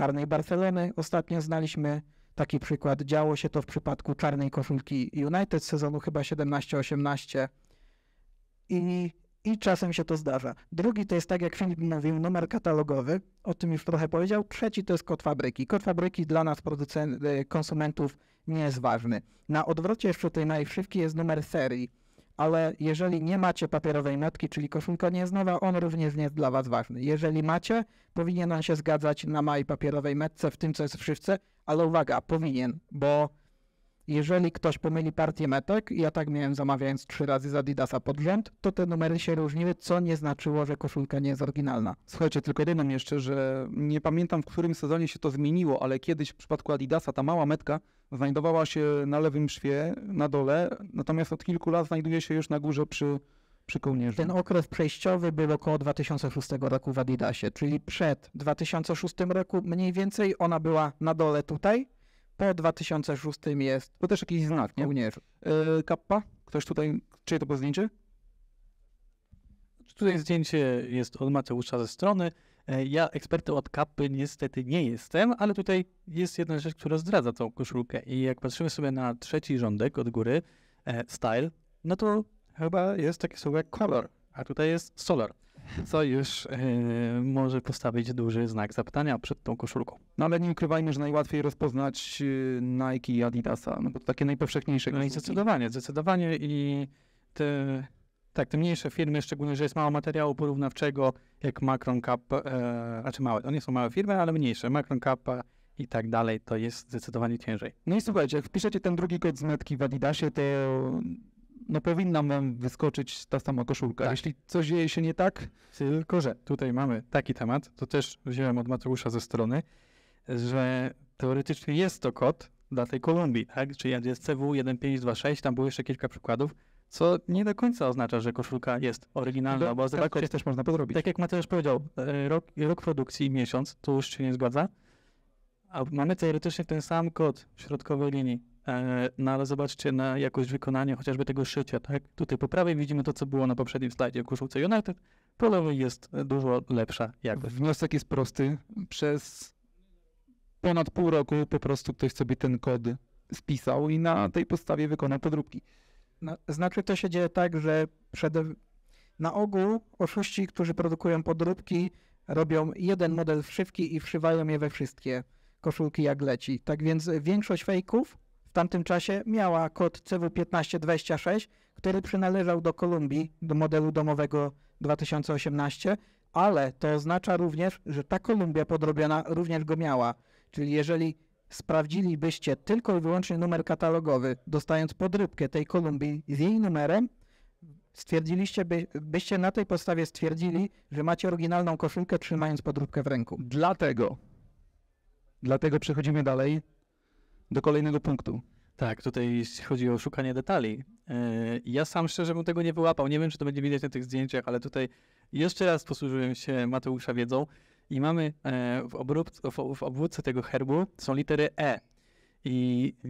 czarnej Barcelony. Ostatnio znaliśmy taki przykład. Działo się to w przypadku czarnej koszulki United z sezonu chyba 17-18 i, i czasem się to zdarza. Drugi to jest, tak jak Filip mówił, numer katalogowy, o tym już trochę powiedział. Trzeci to jest kod fabryki. Kod fabryki dla nas, y, konsumentów, nie jest ważny. Na odwrocie jeszcze tej najszybki jest numer serii ale jeżeli nie macie papierowej metki, czyli koszulka nie jest nowa, on również nie jest dla Was ważny. Jeżeli macie, powinien on się zgadzać na małej papierowej metce w tym, co jest w szywce, ale uwaga, powinien, bo jeżeli ktoś pomyli partię metek, ja tak miałem zamawiając trzy razy z Adidasa pod rząd, to te numery się różniły, co nie znaczyło, że koszulka nie jest oryginalna. Słuchajcie, tylko jedyną jeszcze, że nie pamiętam w którym sezonie się to zmieniło, ale kiedyś w przypadku Adidasa ta mała metka znajdowała się na lewym szwie, na dole, natomiast od kilku lat znajduje się już na górze przy, przy kołnierzu. Ten okres przejściowy był około 2006 roku w Adidasie, czyli przed 2006 roku mniej więcej ona była na dole tutaj, po 2006 jest. To też jakiś znak, nie? nie. Yy, e, kappa? Ktoś tutaj, czyje to pozdniczy? Tutaj zdjęcie jest od Mateusza ze strony. E, ja ekspertem od kapy niestety nie jestem, ale tutaj jest jedna rzecz, która zdradza tą koszulkę. I jak patrzymy sobie na trzeci rządek od góry, e, style, no to chyba jest takie słowo jak kolor a tutaj jest Solar, co już yy, może postawić duży znak zapytania przed tą koszulką. No ale nie ukrywajmy, że najłatwiej rozpoznać e, Nike i Adidasa, no bo to takie najpowszechniejsze. No i zdecydowanie, zdecydowanie i te, tak, te mniejsze firmy, szczególnie, że jest mało materiału porównawczego, jak Macron Cup, e, znaczy małe, to nie są małe firmy, ale mniejsze, Macron Cup e, i tak dalej, to jest zdecydowanie ciężej. No i słuchajcie, jak wpiszecie ten drugi kod z metki w Adidasie, to no powinna wam wyskoczyć ta sama koszulka. Tak. Jeśli coś dzieje się nie tak... Tylko, że tutaj mamy taki temat, to też wziąłem od Mateusza ze strony, że teoretycznie jest to kod dla tej Kolumbii, tak? Czyli jest CW1526, tam było jeszcze kilka przykładów, co nie do końca oznacza, że koszulka jest oryginalna, tak, bo tak, zobaczcie, też można podrobić. Tak jak Mateusz powiedział, e, rok, rok produkcji, miesiąc, to już się nie zgadza, a mamy teoretycznie ten sam kod w środkowej linii, E, no ale zobaczcie na jakość wykonania chociażby tego szycia, tak? Tutaj po prawej widzimy to, co było na poprzednim slajdzie w koszulce United, po lewej jest e, dużo lepsza jakość. Wniosek jest prosty. Przez ponad pół roku po prostu ktoś sobie ten kod spisał i na tej podstawie wykonał podróbki. No, znaczy to się dzieje tak, że przed... na ogół oszuści, którzy produkują podróbki, robią jeden model wszywki i wszywają je we wszystkie koszulki jak leci. Tak więc większość fejków w tamtym czasie miała kod CW1526, który przynależał do Kolumbii, do modelu domowego 2018, ale to oznacza również, że ta Kolumbia podrobiona również go miała. Czyli jeżeli sprawdzilibyście tylko i wyłącznie numer katalogowy, dostając podrybkę tej Kolumbii z jej numerem, stwierdziliście, by, byście na tej podstawie stwierdzili, że macie oryginalną koszulkę trzymając podróbkę w ręku. Dlatego. Dlatego przechodzimy dalej do kolejnego punktu. Tak, tutaj chodzi o szukanie detali. E, ja sam szczerze bym tego nie wyłapał. Nie wiem, czy to będzie widać na tych zdjęciach, ale tutaj jeszcze raz posłużyłem się Mateusza wiedzą i mamy e, w, obrób, w obwódce tego herbu są litery E. I e,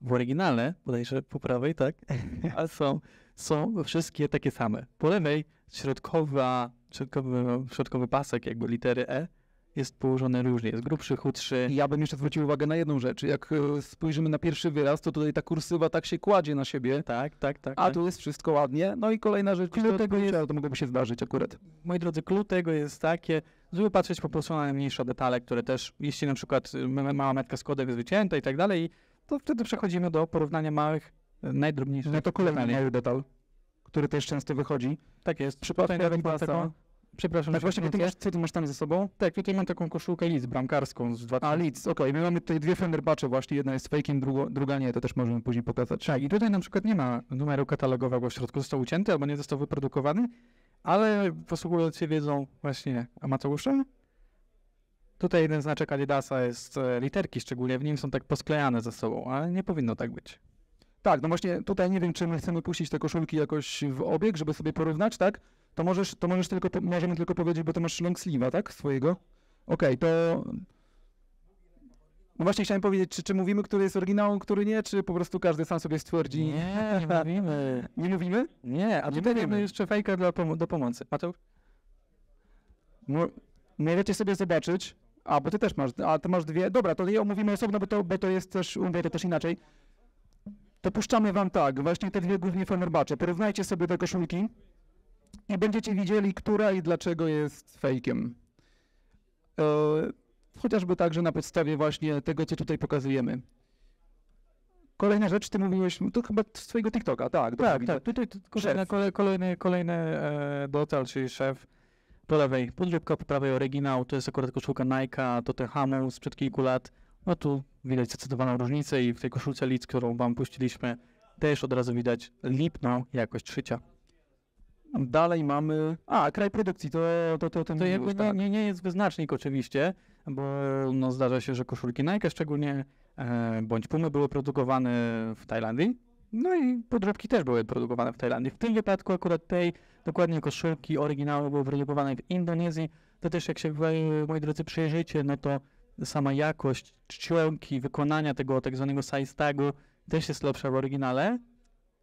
w oryginale, bodajże po prawej, tak, a są, są wszystkie takie same. Po lewej środkowa, środkowy, środkowy pasek jakby litery E jest położony różnie, jest grubszy, chudszy. Ja bym jeszcze zwrócił uwagę na jedną rzecz. Jak e, spojrzymy na pierwszy wyraz, to tutaj ta kursywa tak się kładzie na siebie. Tak, tak, tak. A tak. tu jest wszystko ładnie. No i kolejna rzecz, klucz tego jest... to mogłoby się zdarzyć akurat. Moi drodzy, klucz tego jest takie, żeby patrzeć po prostu na najmniejsze detale, które też, jeśli na przykład y, mała metka Skody jest wycięta i tak dalej, to wtedy przechodzimy do porównania małych, y, najdrobniejszych. No to kolejny mały detal, który też często wychodzi. Tak jest. Przypadku Ewenglasa. Przepraszam, Tak, właśnie, ty tak, wtrącę. masz, ty masz tam ze sobą? Tak, tutaj mam taką koszulkę Leeds bramkarską z 2000. A, Leeds, okej. My mamy tutaj dwie Fenerbacze właśnie, jedna jest fejkiem, drugo, druga nie, to też możemy później pokazać. Tak, i tutaj na przykład nie ma numeru katalogowego w środku, został ucięty albo nie został wyprodukowany, ale posługując się wiedzą właśnie Amateusza, tutaj jeden znaczek Adidasa jest, e, literki szczególnie w nim są tak posklejane ze sobą, ale nie powinno tak być. Tak, no właśnie tutaj nie wiem, czy my chcemy puścić te koszulki jakoś w obieg, żeby sobie porównać, tak? to możesz, to możesz tylko, możemy tylko powiedzieć, bo to masz long sleeve'a, tak, swojego? Okej, okay, to... No właśnie chciałem powiedzieć, czy, czy mówimy, który jest oryginał, który nie, czy po prostu każdy sam sobie stwierdzi? Nie, nie mówimy. Nie mówimy? Nie, a nie tutaj mamy jeszcze fejka pom do pomocy. Mateusz? No, możecie sobie zobaczyć. A, bo ty też masz, a ty masz dwie. Dobra, to je omówimy osobno, bo to, bo to jest też, umówię to też inaczej. To puszczamy wam tak, właśnie te dwie głównie Fenerbahce. Porównajcie sobie te koszulki i będziecie widzieli, która i dlaczego jest fejkiem. E, chociażby także na podstawie właśnie tego, co tutaj pokazujemy. Kolejna rzecz, ty mówiłeś, to chyba z twojego TikToka, tak. Tak, tak, tutaj kolejny, kolejne kolejny e, dotal, czyli szef po lewej, podróbka po prawej oryginał, to jest akurat koszulka Nike'a, Tottenhamu sprzed kilku lat. No tu widać zdecydowaną różnicę i w tej koszulce Leeds, którą wam puściliśmy, też od razu widać lipną jakość szycia. Dalej mamy. A, kraj produkcji, to, to, to, to, to jakby już, tak. nie, nie jest wyznacznik oczywiście, bo no, zdarza się, że koszulki Nike szczególnie e, bądź Pumy były produkowane w Tajlandii. No i podróbki też były produkowane w Tajlandii. W tym wypadku akurat tej dokładnie koszulki oryginały były produkowane w Indonezji. To też jak się moi drodzy przyjrzycie, no to sama jakość czcionki, wykonania tego tak zwanego size tagu też jest lepsza w oryginale,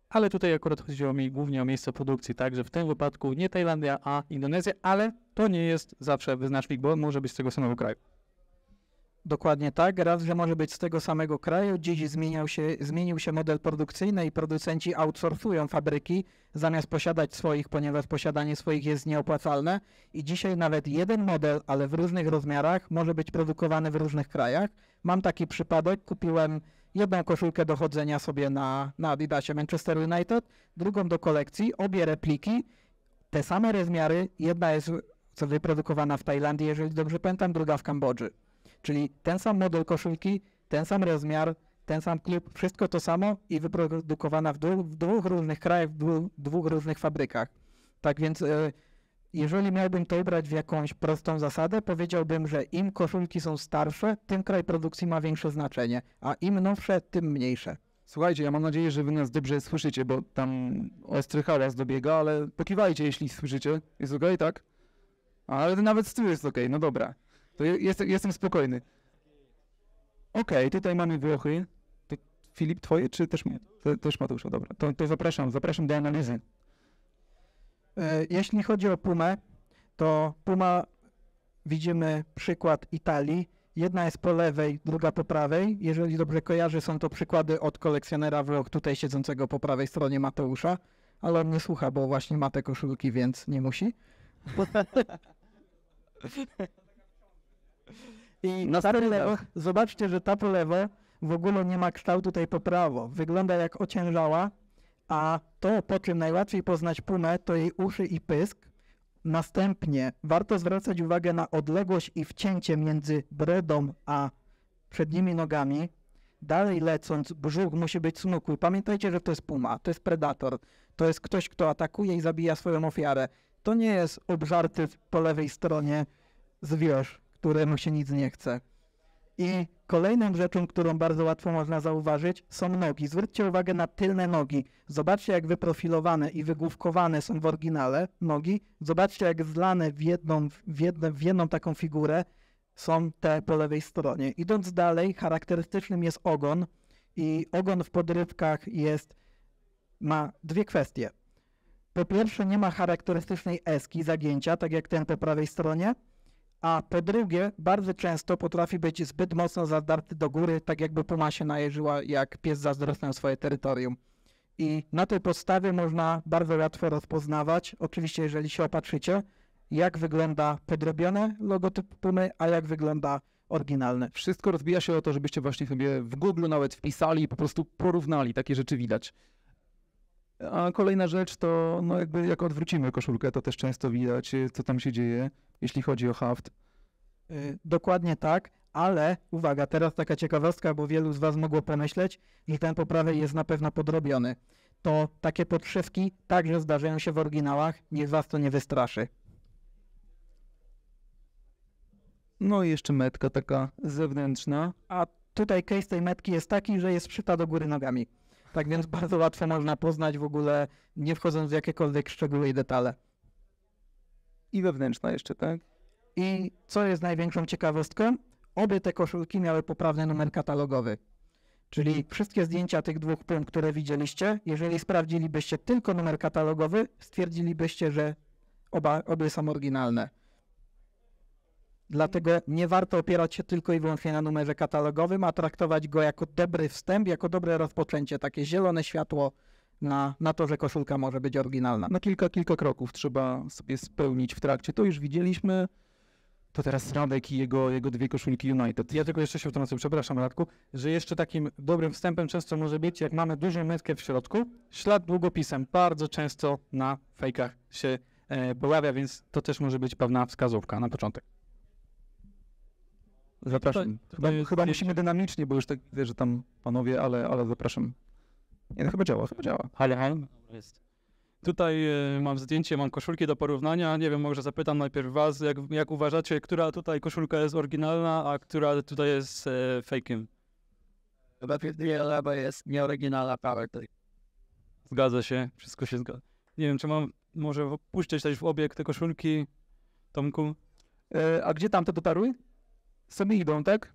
ale tutaj akurat chodziło mi głównie o miejsce produkcji, także w tym wypadku nie Tajlandia, a Indonezja, ale to nie jest zawsze wyznacznik, bo może być z tego samego kraju. Dokładnie tak. Raz, że może być z tego samego kraju. Dziś zmieniał się, zmienił się model produkcyjny i producenci outsourcują fabryki zamiast posiadać swoich, ponieważ posiadanie swoich jest nieopłacalne. I dzisiaj nawet jeden model, ale w różnych rozmiarach, może być produkowany w różnych krajach. Mam taki przypadek. Kupiłem jedną koszulkę do chodzenia sobie na, na Adidasie Manchester United, drugą do kolekcji, obie repliki, te same rozmiary. Jedna jest co wyprodukowana w Tajlandii, jeżeli dobrze pamiętam, druga w Kambodży. Czyli ten sam model koszulki, ten sam rozmiar, ten sam klub, wszystko to samo i wyprodukowana w, dwóch, w dwóch różnych krajach, w dwóch, dwóch różnych fabrykach. Tak więc, e, jeżeli miałbym to ubrać w jakąś prostą zasadę, powiedziałbym, że im koszulki są starsze, tym kraj produkcji ma większe znaczenie, a im nowsze, tym mniejsze. Słuchajcie, ja mam nadzieję, że wy nas dobrze słyszycie, bo tam ostry hałas dobiega, ale pokiwajcie, jeśli słyszycie. Jest okej, okay, tak? Ale nawet z tyłu jest okej, okay. no dobra. To jestem, jestem spokojny. Okej, okay, tutaj mamy Włochy. To Filip, twoje czy też, to, też Mateusza? Dobra, to, to zapraszam, zapraszam do analizy. E, jeśli chodzi o Pumę, to Puma widzimy przykład Italii. Jedna jest po lewej, druga po prawej. Jeżeli dobrze kojarzę, są to przykłady od kolekcjonera vlog tutaj siedzącego po prawej stronie Mateusza, ale on nie słucha, bo właśnie ma te koszulki, więc nie musi. I no stary lewo, zobaczcie, że tap lewo w ogóle nie ma kształtu tej po prawo. Wygląda jak ociężała, a to, po czym najłatwiej poznać pumę, to jej uszy i pysk. Następnie warto zwracać uwagę na odległość i wcięcie między bredą a przednimi nogami. Dalej lecąc, brzuch musi być smukły. Pamiętajcie, że to jest puma, to jest predator. To jest ktoś, kto atakuje i zabija swoją ofiarę. To nie jest obżarty po lewej stronie zwierz któremu się nic nie chce. I kolejną rzeczą, którą bardzo łatwo można zauważyć, są nogi. Zwróćcie uwagę na tylne nogi. Zobaczcie, jak wyprofilowane i wygłówkowane są w oryginale nogi. Zobaczcie, jak zlane w jedną, w jedną, w jedną taką figurę są te po lewej stronie. Idąc dalej, charakterystycznym jest ogon i ogon w podrywkach jest, ma dwie kwestie. Po pierwsze, nie ma charakterystycznej eski, zagięcia, tak jak ten po prawej stronie, a po drugie, bardzo często potrafi być zbyt mocno zadarty do góry, tak jakby puma się najeżyła, jak pies zazdrosny swoje terytorium. I na tej podstawie można bardzo łatwo rozpoznawać, oczywiście jeżeli się opatrzycie, jak wygląda podrobione logotyp Pumy, a jak wygląda oryginalne. Wszystko rozbija się o to, żebyście właśnie sobie w Google nawet wpisali i po prostu porównali. Takie rzeczy widać. A kolejna rzecz to, no jakby jak odwrócimy koszulkę, to też często widać, y, co tam się dzieje, jeśli chodzi o haft. Y, dokładnie tak, ale uwaga, teraz taka ciekawostka, bo wielu z Was mogło pomyśleć, że ten poprawek jest na pewno podrobiony. To takie podszewki także zdarzają się w oryginałach, niech Was to nie wystraszy. No i jeszcze metka taka zewnętrzna. A tutaj case tej metki jest taki, że jest przyta do góry nogami. Tak więc bardzo łatwo można poznać w ogóle, nie wchodząc w jakiekolwiek szczegóły i detale. I wewnętrzna jeszcze, tak? I co jest największą ciekawostką? Obie te koszulki miały poprawny numer katalogowy. Czyli wszystkie zdjęcia tych dwóch pum, które widzieliście, jeżeli sprawdzilibyście tylko numer katalogowy, stwierdzilibyście, że oba, obie są oryginalne. Dlatego nie warto opierać się tylko i wyłącznie na numerze katalogowym, a traktować go jako dobry wstęp, jako dobre rozpoczęcie, takie zielone światło na, na to, że koszulka może być oryginalna. Na kilka, kilka kroków trzeba sobie spełnić w trakcie. To już widzieliśmy. To teraz Radek i jego, jego dwie koszulki United. Ja tylko jeszcze się wtrącę, przepraszam Radku, że jeszcze takim dobrym wstępem często może być, jak mamy dużą metkę w środku, ślad długopisem bardzo często na fejkach się e, pojawia, więc to też może być pewna wskazówka na początek. Zapraszam. chyba, jest chyba jest... musimy dynamicznie, bo już tak wie, że tam panowie, ale, ale zapraszam. Nie, no chyba działa, chyba działa. Halo, halo. Jest. Tutaj e, mam zdjęcie, mam koszulki do porównania. Nie wiem, może zapytam najpierw was, jak, jak uważacie, która tutaj koszulka jest oryginalna, a która tutaj jest e, fejkiem? Chyba pierwsza lewa jest nieoryginalna powerplay. Zgadza się, wszystko się zgadza. Nie wiem, czy mam, może puścić też w obieg te koszulki, Tomku? E, a gdzie tamte dotarły? Same idą, tak?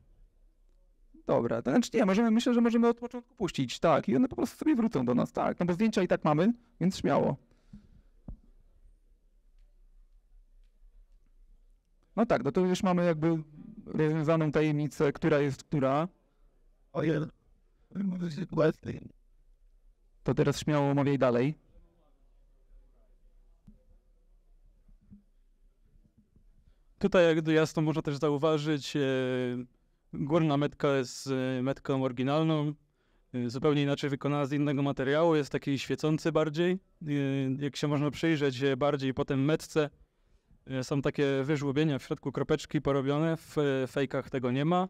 Dobra, to znaczy nie, możemy, myślę, że możemy od początku puścić, tak, i one po prostu sobie wrócą do nas, tak, no bo zdjęcia i tak mamy, więc śmiało. No tak, no to już mamy jakby rozwiązaną tajemnicę, która jest która. Ojej, to teraz śmiało mówię dalej. Tutaj jak jasno można też zauważyć, e, górna metka jest metką oryginalną, e, zupełnie inaczej wykonana z innego materiału, jest taki świecący bardziej. E, jak się można przyjrzeć bardziej potem metce, są takie wyżłobienia w środku kropeczki porobione, w fejkach tego nie ma.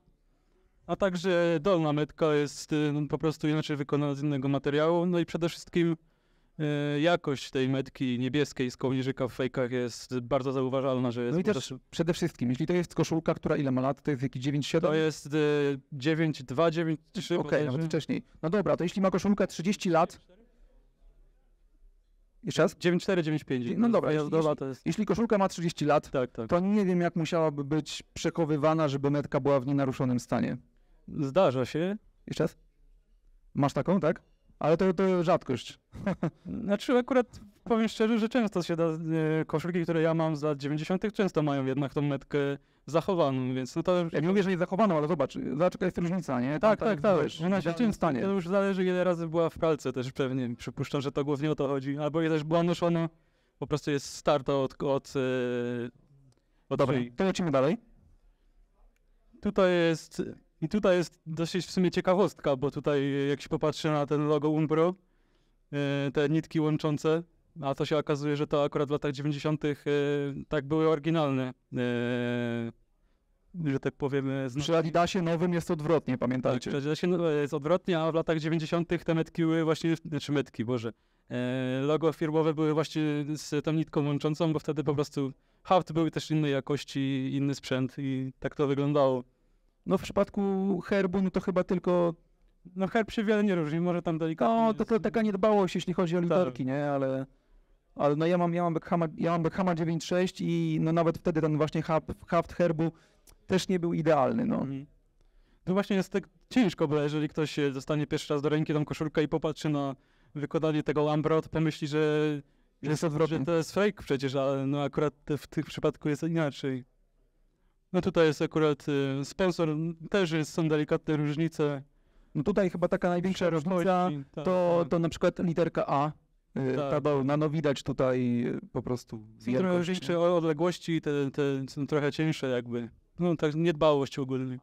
A także dolna metka jest no, po prostu inaczej wykonana z innego materiału, no i przede wszystkim E, jakość tej metki niebieskiej z kołnierzyka w fejkach jest bardzo zauważalna, że jest... No i też przede wszystkim, jeśli to jest koszulka, która ile ma lat, to jest jakiś 9,7? To jest y, 9,2, 9,3. Okej, okay, nawet wcześniej. No dobra, to jeśli ma koszulka 30 lat... Jeszcze raz? 9,4, 9,5. No dobra, jeśli, jest... jeśli, koszulka ma 30 lat, tak, tak. to nie wiem, jak musiałaby być przekowywana, żeby metka była w nienaruszonym stanie. Zdarza się. Jeszcze raz? Masz taką, tak? Ale to, to rzadkość. Znaczy akurat powiem szczerze, że często się da, e, koszulki, które ja mam z lat 90. często mają jednak tą metkę zachowaną, więc no to... Ja nie mówię, że nie zachowaną, ale zobacz, zobacz jest różnica, nie? Tak, tak, tak. Wiesz, ona się w stanie. To już zależy ile razy była w palce, też pewnie, przypuszczam, że to głównie o to chodzi, albo ile też była noszona, po prostu jest starta od... od, e, od Dobra, to lecimy dalej. Tutaj jest i tutaj jest dosyć w sumie ciekawostka, bo tutaj jak się popatrzy na ten logo Umbro, e, te nitki łączące, a to się okazuje, że to akurat w latach 90. E, tak były oryginalne, e, że tak powiem. Znaki. Przy Adidasie nowym jest odwrotnie, pamiętajcie. Tak, przy Adidasie no, jest odwrotnie, a w latach 90. te metki były właśnie, znaczy metki, boże, logo firmowe były właśnie z tą nitką łączącą, bo wtedy po prostu haft były też innej jakości, inny sprzęt i tak to wyglądało. No w przypadku herbu, no to chyba tylko no herb się wiele nie różni, może tam delikatnie. No, to, to taka niedbałość, jeśli chodzi o tak. literki, nie? Ale, ale no ja mam, ja mam Beckhama, ja mam Beckhama 9.6 i no nawet wtedy ten właśnie haft herbu też nie był idealny, no. Mhm. To właśnie jest tak ciężko, bo jeżeli ktoś dostanie pierwszy raz do ręki tą koszulkę i popatrzy na wykonanie tego Lambro, to pomyśli, że, że, jest odwrotnie. że to jest fake przecież, ale no akurat w tym przypadku jest inaczej. No tutaj jest akurat y, sponsor, też jest, są delikatne różnice. No tutaj chyba taka największa różnica tak, to, tak. to na przykład literka A. y, Ta no widać tutaj y, po prostu Trochę wielkość, o- odległości, te, te są trochę cięższe jakby. No tak, niedbałość ogólnie.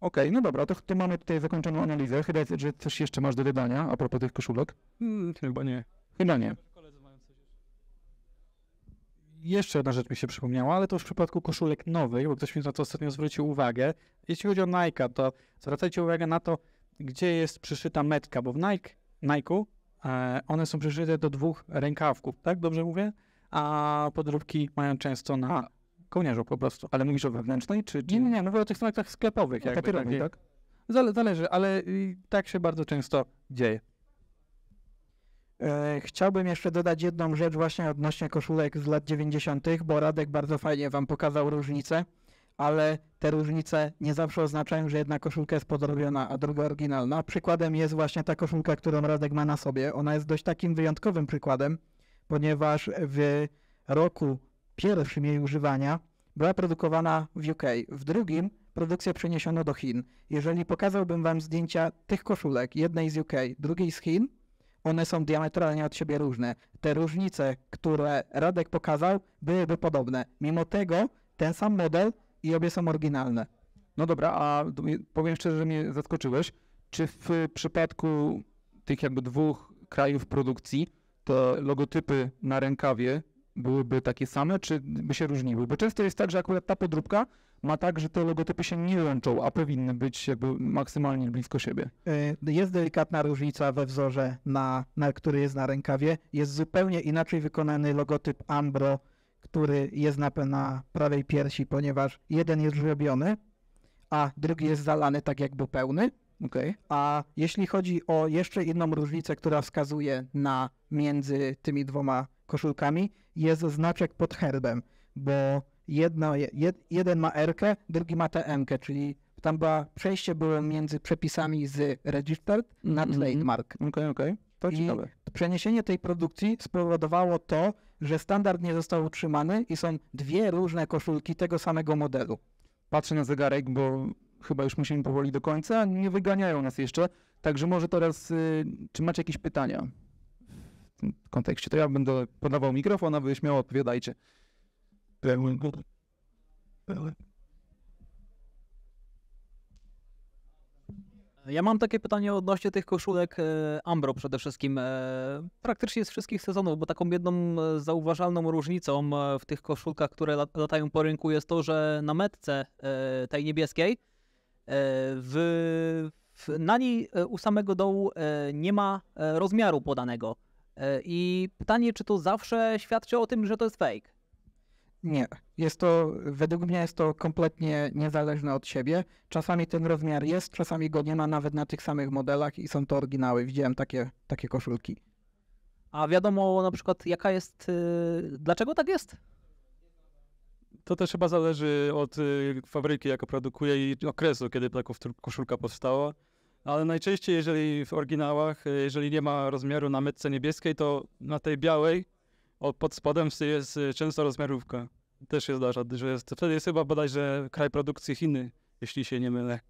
Okej, no dobra, to, ty mamy tutaj zakończoną analizę. Chyba, że coś jeszcze masz do dodania a propos tych koszulek? Hmm, chyba nie. Chyba nie jeszcze jedna rzecz mi się przypomniała, ale to już w przypadku koszulek nowych, bo ktoś mi na to ostatnio zwrócił uwagę. Jeśli chodzi o Nike, to zwracajcie uwagę na to, gdzie jest przyszyta metka, bo w Nike, Nike'u e, one są przyszyte do dwóch rękawków, tak? Dobrze mówię? A podróbki mają często na kołnierzu po prostu. Ale mówisz o wewnętrznej, czy... czy... Nie, nie, nie, mówię o tych sklepach sklepowych. Jakby, tak, tak? Zale, zależy, ale tak się bardzo często dzieje. E, chciałbym jeszcze dodać jedną rzecz właśnie odnośnie koszulek z lat 90., bo Radek bardzo fajnie wam pokazał różnice, ale te różnice nie zawsze oznaczają, że jedna koszulka jest podrobiona, a druga oryginalna. Przykładem jest właśnie ta koszulka, którą Radek ma na sobie. Ona jest dość takim wyjątkowym przykładem, ponieważ w roku pierwszym jej używania była produkowana w UK, w drugim produkcję przeniesiono do Chin. Jeżeli pokazałbym wam zdjęcia tych koszulek, jednej z UK, drugiej z Chin, one są diametralnie od siebie różne. Te różnice, które Radek pokazał, byłyby podobne. Mimo tego ten sam model i obie są oryginalne. No dobra, a powiem szczerze, że mnie zaskoczyłeś. Czy w przypadku tych jakby dwóch krajów produkcji, to logotypy na rękawie byłyby takie same, czy by się różniły? Bo często jest tak, że akurat ta podróbka ma tak, że te logotypy się nie łączą, a powinny być jakby maksymalnie blisko siebie. Y, jest delikatna różnica we wzorze, na, na który jest na rękawie. Jest zupełnie inaczej wykonany logotyp Ambro, który jest na, na prawej piersi, ponieważ jeden jest zrobiony, a drugi jest zalany tak jakby pełny. Okay. A jeśli chodzi o jeszcze jedną różnicę, która wskazuje na między tymi dwoma koszulkami, jest znaczek pod herbem, bo jedno, jed, jeden ma r drugi ma tm czyli tam była, przejście było między przepisami z registered na mhm. trademark. Okej, okay, okej. Okay. To I ciekawe. Przeniesienie tej produkcji spowodowało to, że standard nie został utrzymany i są dwie różne koszulki tego samego modelu. Patrzę na zegarek, bo chyba już musimy powoli do końca. Nie wyganiają nas jeszcze. Także może teraz, y, czy macie jakieś pytania w tym kontekście? To ja będę podawał mikrofon, a wy śmiało odpowiadajcie pełen, pełen. Ja mam takie pytanie odnośnie tych koszulek e, Ambro przede wszystkim. E, praktycznie z wszystkich sezonów, bo taką jedną e, zauważalną różnicą w tych koszulkach, które latają po rynku jest to, że na metce tej niebieskiej w, na niej u samego dołu nie ma rozmiaru podanego. I pytanie, czy to zawsze świadczy o tym, że to jest fake? Nie, jest to, według mnie jest to kompletnie niezależne od siebie. Czasami ten rozmiar jest, czasami go nie ma nawet na tych samych modelach i są to oryginały. Widziałem takie, takie koszulki. A wiadomo na przykład jaka jest, yy, dlaczego tak jest? To też chyba zależy od y, fabryki, jaka produkuje i okresu, kiedy taka koszulka powstała. Ale najczęściej, jeżeli w oryginałach, y, jeżeli nie ma rozmiaru na metce niebieskiej, to na tej białej pod spodem jest y, często rozmiarówka też się zdarza, że jest, wtedy jest chyba bodajże kraj produkcji Chiny, jeśli się nie mylę.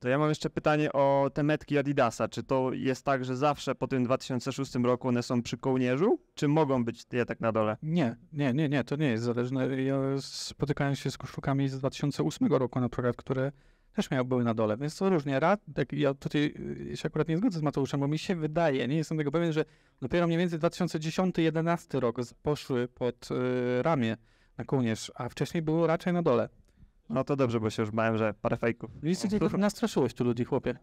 To ja mam jeszcze pytanie o te metki Adidasa. Czy to jest tak, że zawsze po tym 2006 roku one są przy kołnierzu, czy mogą być je tak na dole? Nie, nie, nie, nie, to nie jest zależne. Ja spotykałem się z koszulkami z 2008 roku na przykład, które też miał, były na dole, więc to różnie. Rad, tak, ja tutaj y, się akurat nie zgodzę z Mateuszem, bo mi się wydaje, nie jestem tego pewien, że dopiero mniej więcej 2010-2011 rok poszły pod y, ramię na kołnierz, a wcześniej było raczej na dole. No to dobrze, bo się już bałem, że parę fejków. Widzicie, to nastraszyłeś tu ludzi, chłopie.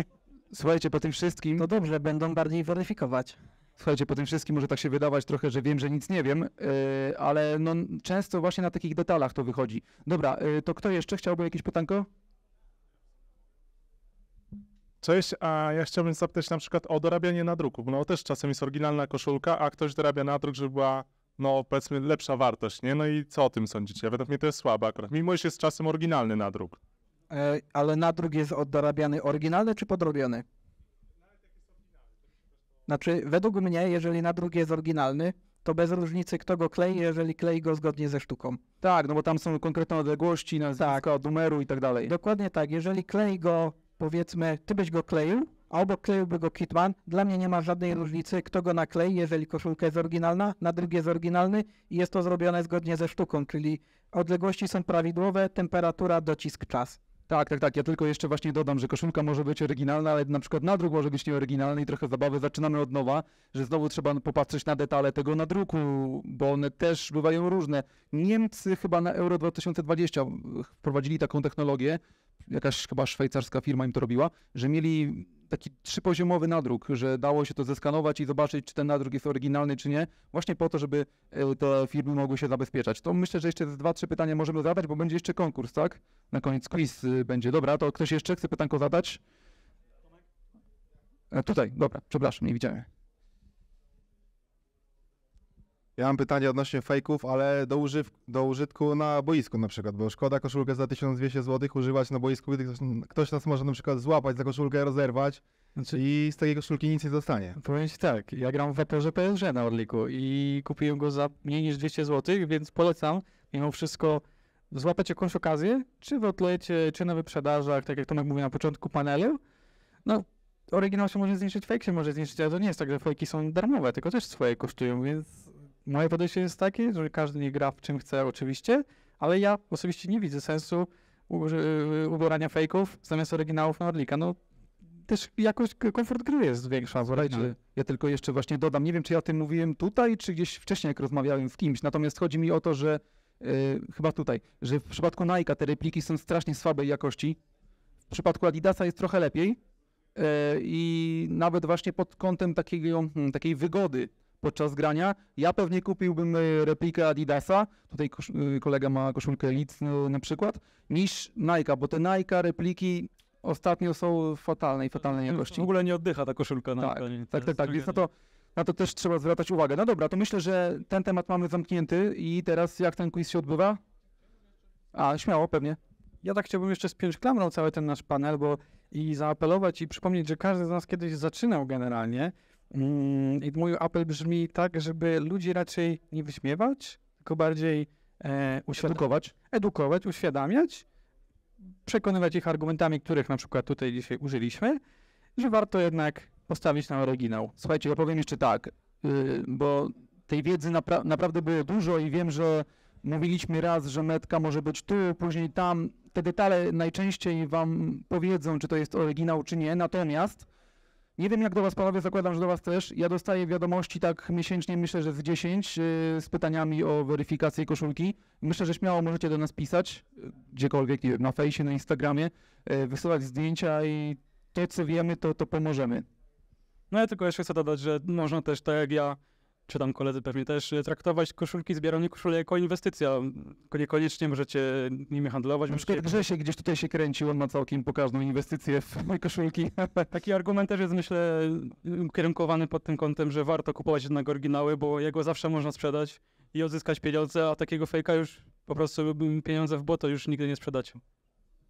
Słuchajcie, po tym wszystkim... To dobrze, będą bardziej weryfikować. Słuchajcie, po tym wszystkim może tak się wydawać trochę, że wiem, że nic nie wiem, yy, ale no, często właśnie na takich detalach to wychodzi. Dobra, yy, to kto jeszcze chciałby jakieś pytanko? Cześć, a ja chciałbym zapytać na przykład o dorabianie nadruków. No też czasem jest oryginalna koszulka, a ktoś dorabia nadruk, żeby była, no powiedzmy, lepsza wartość, nie? No i co o tym sądzicie? Według mnie to jest słabe akurat, mimo że jest czasem oryginalny nadruk. E, ale nadruk jest dorabiany oryginalny czy podrobiony? Znaczy, według mnie, jeżeli nadruk jest oryginalny, to bez różnicy kto go klei, jeżeli klei go zgodnie ze sztuką. Tak, no bo tam są konkretne odległości, nazwisko, tak. numeru i tak dalej. Dokładnie tak, jeżeli klei go powiedzmy, ty byś go kleił, a obok kleiłby go Kitman. Dla mnie nie ma żadnej różnicy, kto go naklei, jeżeli koszulka jest oryginalna, na drugie jest oryginalny i jest to zrobione zgodnie ze sztuką, czyli odległości są prawidłowe, temperatura, docisk, czas. Tak, tak, tak. Ja tylko jeszcze właśnie dodam, że koszulka może być oryginalna, ale na przykład nadruk może być nieoryginalny i trochę zabawy. Zaczynamy od nowa, że znowu trzeba popatrzeć na detale tego nadruku, bo one też bywają różne. Niemcy chyba na Euro 2020 wprowadzili taką technologię, jakaś chyba szwajcarska firma im to robiła, że mieli taki trzypoziomowy nadruk, że dało się to zeskanować i zobaczyć, czy ten nadruk jest oryginalny, czy nie, właśnie po to, żeby e, te firmy mogły się zabezpieczać. To myślę, że jeszcze dwa, trzy pytania możemy zadać, bo będzie jeszcze konkurs, tak? Na koniec quiz y, będzie. Dobra, to ktoś jeszcze chce pytanko zadać? E, tutaj, dobra, przepraszam, nie widziałem. Ja mam pytanie odnośnie fejków, ale do, używ- do użytku na boisku na przykład, bo szkoda koszulkę za 1200 zł używać na boisku, gdy ktoś, ktoś nas może na przykład złapać za koszulkę, rozerwać znaczy, i z takiej koszulki nic nie zostanie. No powiem ci tak, ja gram w Weperze PSG na Orliku i kupiłem go za mniej niż 200 zł, więc polecam mimo wszystko złapać jakąś okazję, czy w odlecie, czy na wyprzedażach, tak jak Tomek mówił na początku panelu. No, oryginał się może zniszczyć, fake się może zniszczyć, ale to nie jest tak, że fejki są darmowe, tylko też swoje kosztują, więc Moje podejście jest takie, że każdy nie gra w czym chce oczywiście, ale ja osobiście nie widzę sensu y, uborania fejków zamiast oryginałów na Orlika. No też jakoś komfort gry jest większa. zobaczcie. ja tylko jeszcze właśnie dodam, nie wiem czy ja o tym mówiłem tutaj, czy gdzieś wcześniej jak rozmawiałem w kimś, natomiast chodzi mi o to, że yy, chyba tutaj, że w przypadku Nike te repliki są strasznie słabej jakości, w przypadku Adidasa jest trochę lepiej, y, i nawet właśnie pod kątem takiego, hmm, takiej wygody podczas grania. Ja pewnie kupiłbym e, replikę Adidasa, tutaj e, kolega ma koszulkę Leeds na przykład, niż Nike, bo te Nike repliki ostatnio są fatalnej, fatalnej jakości. W ogóle nie oddycha ta koszulka tak, Tak, tak, tak, więc na to, na to też trzeba zwracać uwagę. No dobra, to myślę, że ten temat mamy zamknięty i teraz jak ten quiz się odbywa? A, śmiało, pewnie. Ja tak chciałbym jeszcze spiąć klamrą cały ten nasz panel, bo i zaapelować i przypomnieć, że każdy z nas kiedyś zaczynał generalnie. Mm, I mój apel brzmi tak, żeby ludzi raczej nie wyśmiewać, tylko bardziej e, edukować. edukować, uświadamiać, przekonywać ich argumentami, których na przykład tutaj dzisiaj użyliśmy, że warto jednak postawić na oryginał. Słuchajcie, ja powiem jeszcze tak, yy, bo tej wiedzy napra naprawdę było dużo i wiem, że mówiliśmy raz, że metka może być tu, później tam. Te detale najczęściej wam powiedzą, czy to jest oryginał, czy nie. Natomiast nie wiem jak do Was, panowie, zakładam, że do Was też. Ja dostaję wiadomości tak miesięcznie, myślę, że z 10 y, z pytaniami o weryfikację koszulki. Myślę, że śmiało możecie do nas pisać, y, gdziekolwiek, nie wiem, na fejsie, na Instagramie, y, wysyłać zdjęcia i to, co wiemy, to, to pomożemy. No ja tylko jeszcze chcę dodać, że można też, tak jak ja, czy tam koledzy pewnie też, e, traktować koszulki, zbieranie koszulek jako inwestycja. Niekoniecznie możecie nimi handlować. Na przykład możecie... Grzesiek gdzieś tutaj się kręcił, on ma całkiem pokażną inwestycję w moje koszulki. Taki argument też jest myślę ukierunkowany pod tym kątem, że warto kupować jednak oryginały, bo jego zawsze można sprzedać i odzyskać pieniądze, a takiego fejka już po prostu pieniądze w błoto już nigdy nie sprzedacie.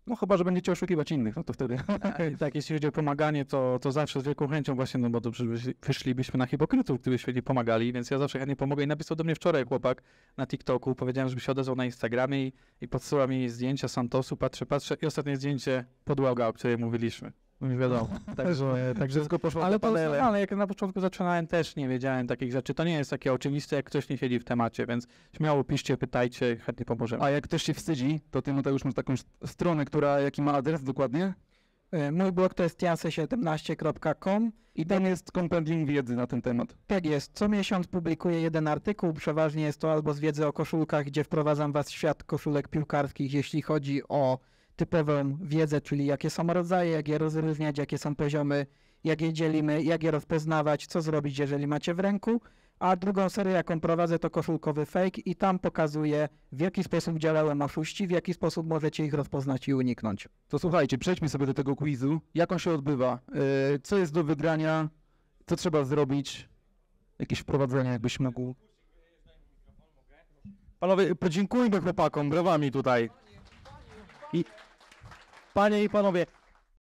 No chyba, że będziecie oszukiwać innych, no to wtedy. Tak. tak, jeśli chodzi o pomaganie, to, to zawsze z wielką chęcią właśnie, no bo to wyszlibyśmy na hipokrytów, gdybyśmy nie pomagali, więc ja zawsze chętnie pomogę. I napisał do mnie wczoraj chłopak na TikToku, powiedziałem, żeby się odezwał na Instagramie i, i podsyła mi zdjęcia Santosu, patrzę, patrzę i ostatnie zdjęcie podłoga, o której mówiliśmy wiadomo. Także, także wszystko poszło Ale po ale jak na początku zaczynałem, też nie wiedziałem takich rzeczy. To nie jest takie oczywiste, jak ktoś nie siedzi w temacie, więc śmiało piszcie, pytajcie, chętnie pomożemy. A jak ktoś się wstydzi, to ty już masz taką stronę, która, jaki ma adres dokładnie? E, mój blog to jest tiase17.com. I tam jest kompendium wiedzy na ten temat. Tak jest. Co miesiąc publikuję jeden artykuł. Przeważnie jest to albo z wiedzy o koszulkach, gdzie wprowadzam was w świat koszulek piłkarskich, jeśli chodzi o typową wiedzę, czyli jakie są rodzaje, jak je rozróżniać, jakie są poziomy, jak je dzielimy, jak je rozpoznawać, co zrobić, jeżeli macie w ręku. A drugą serię, jaką prowadzę, to koszulkowy fake i tam pokazuję, w jaki sposób działały maszuści, w jaki sposób możecie ich rozpoznać i uniknąć. To słuchajcie, przejdźmy sobie do tego quizu. Jak on się odbywa? E, co jest do wygrania? Co trzeba zrobić? Jakieś wprowadzenie, jakbyś mógł. Panowie, podziękujmy chłopakom, brawami tutaj. I... Pare aí para não ver.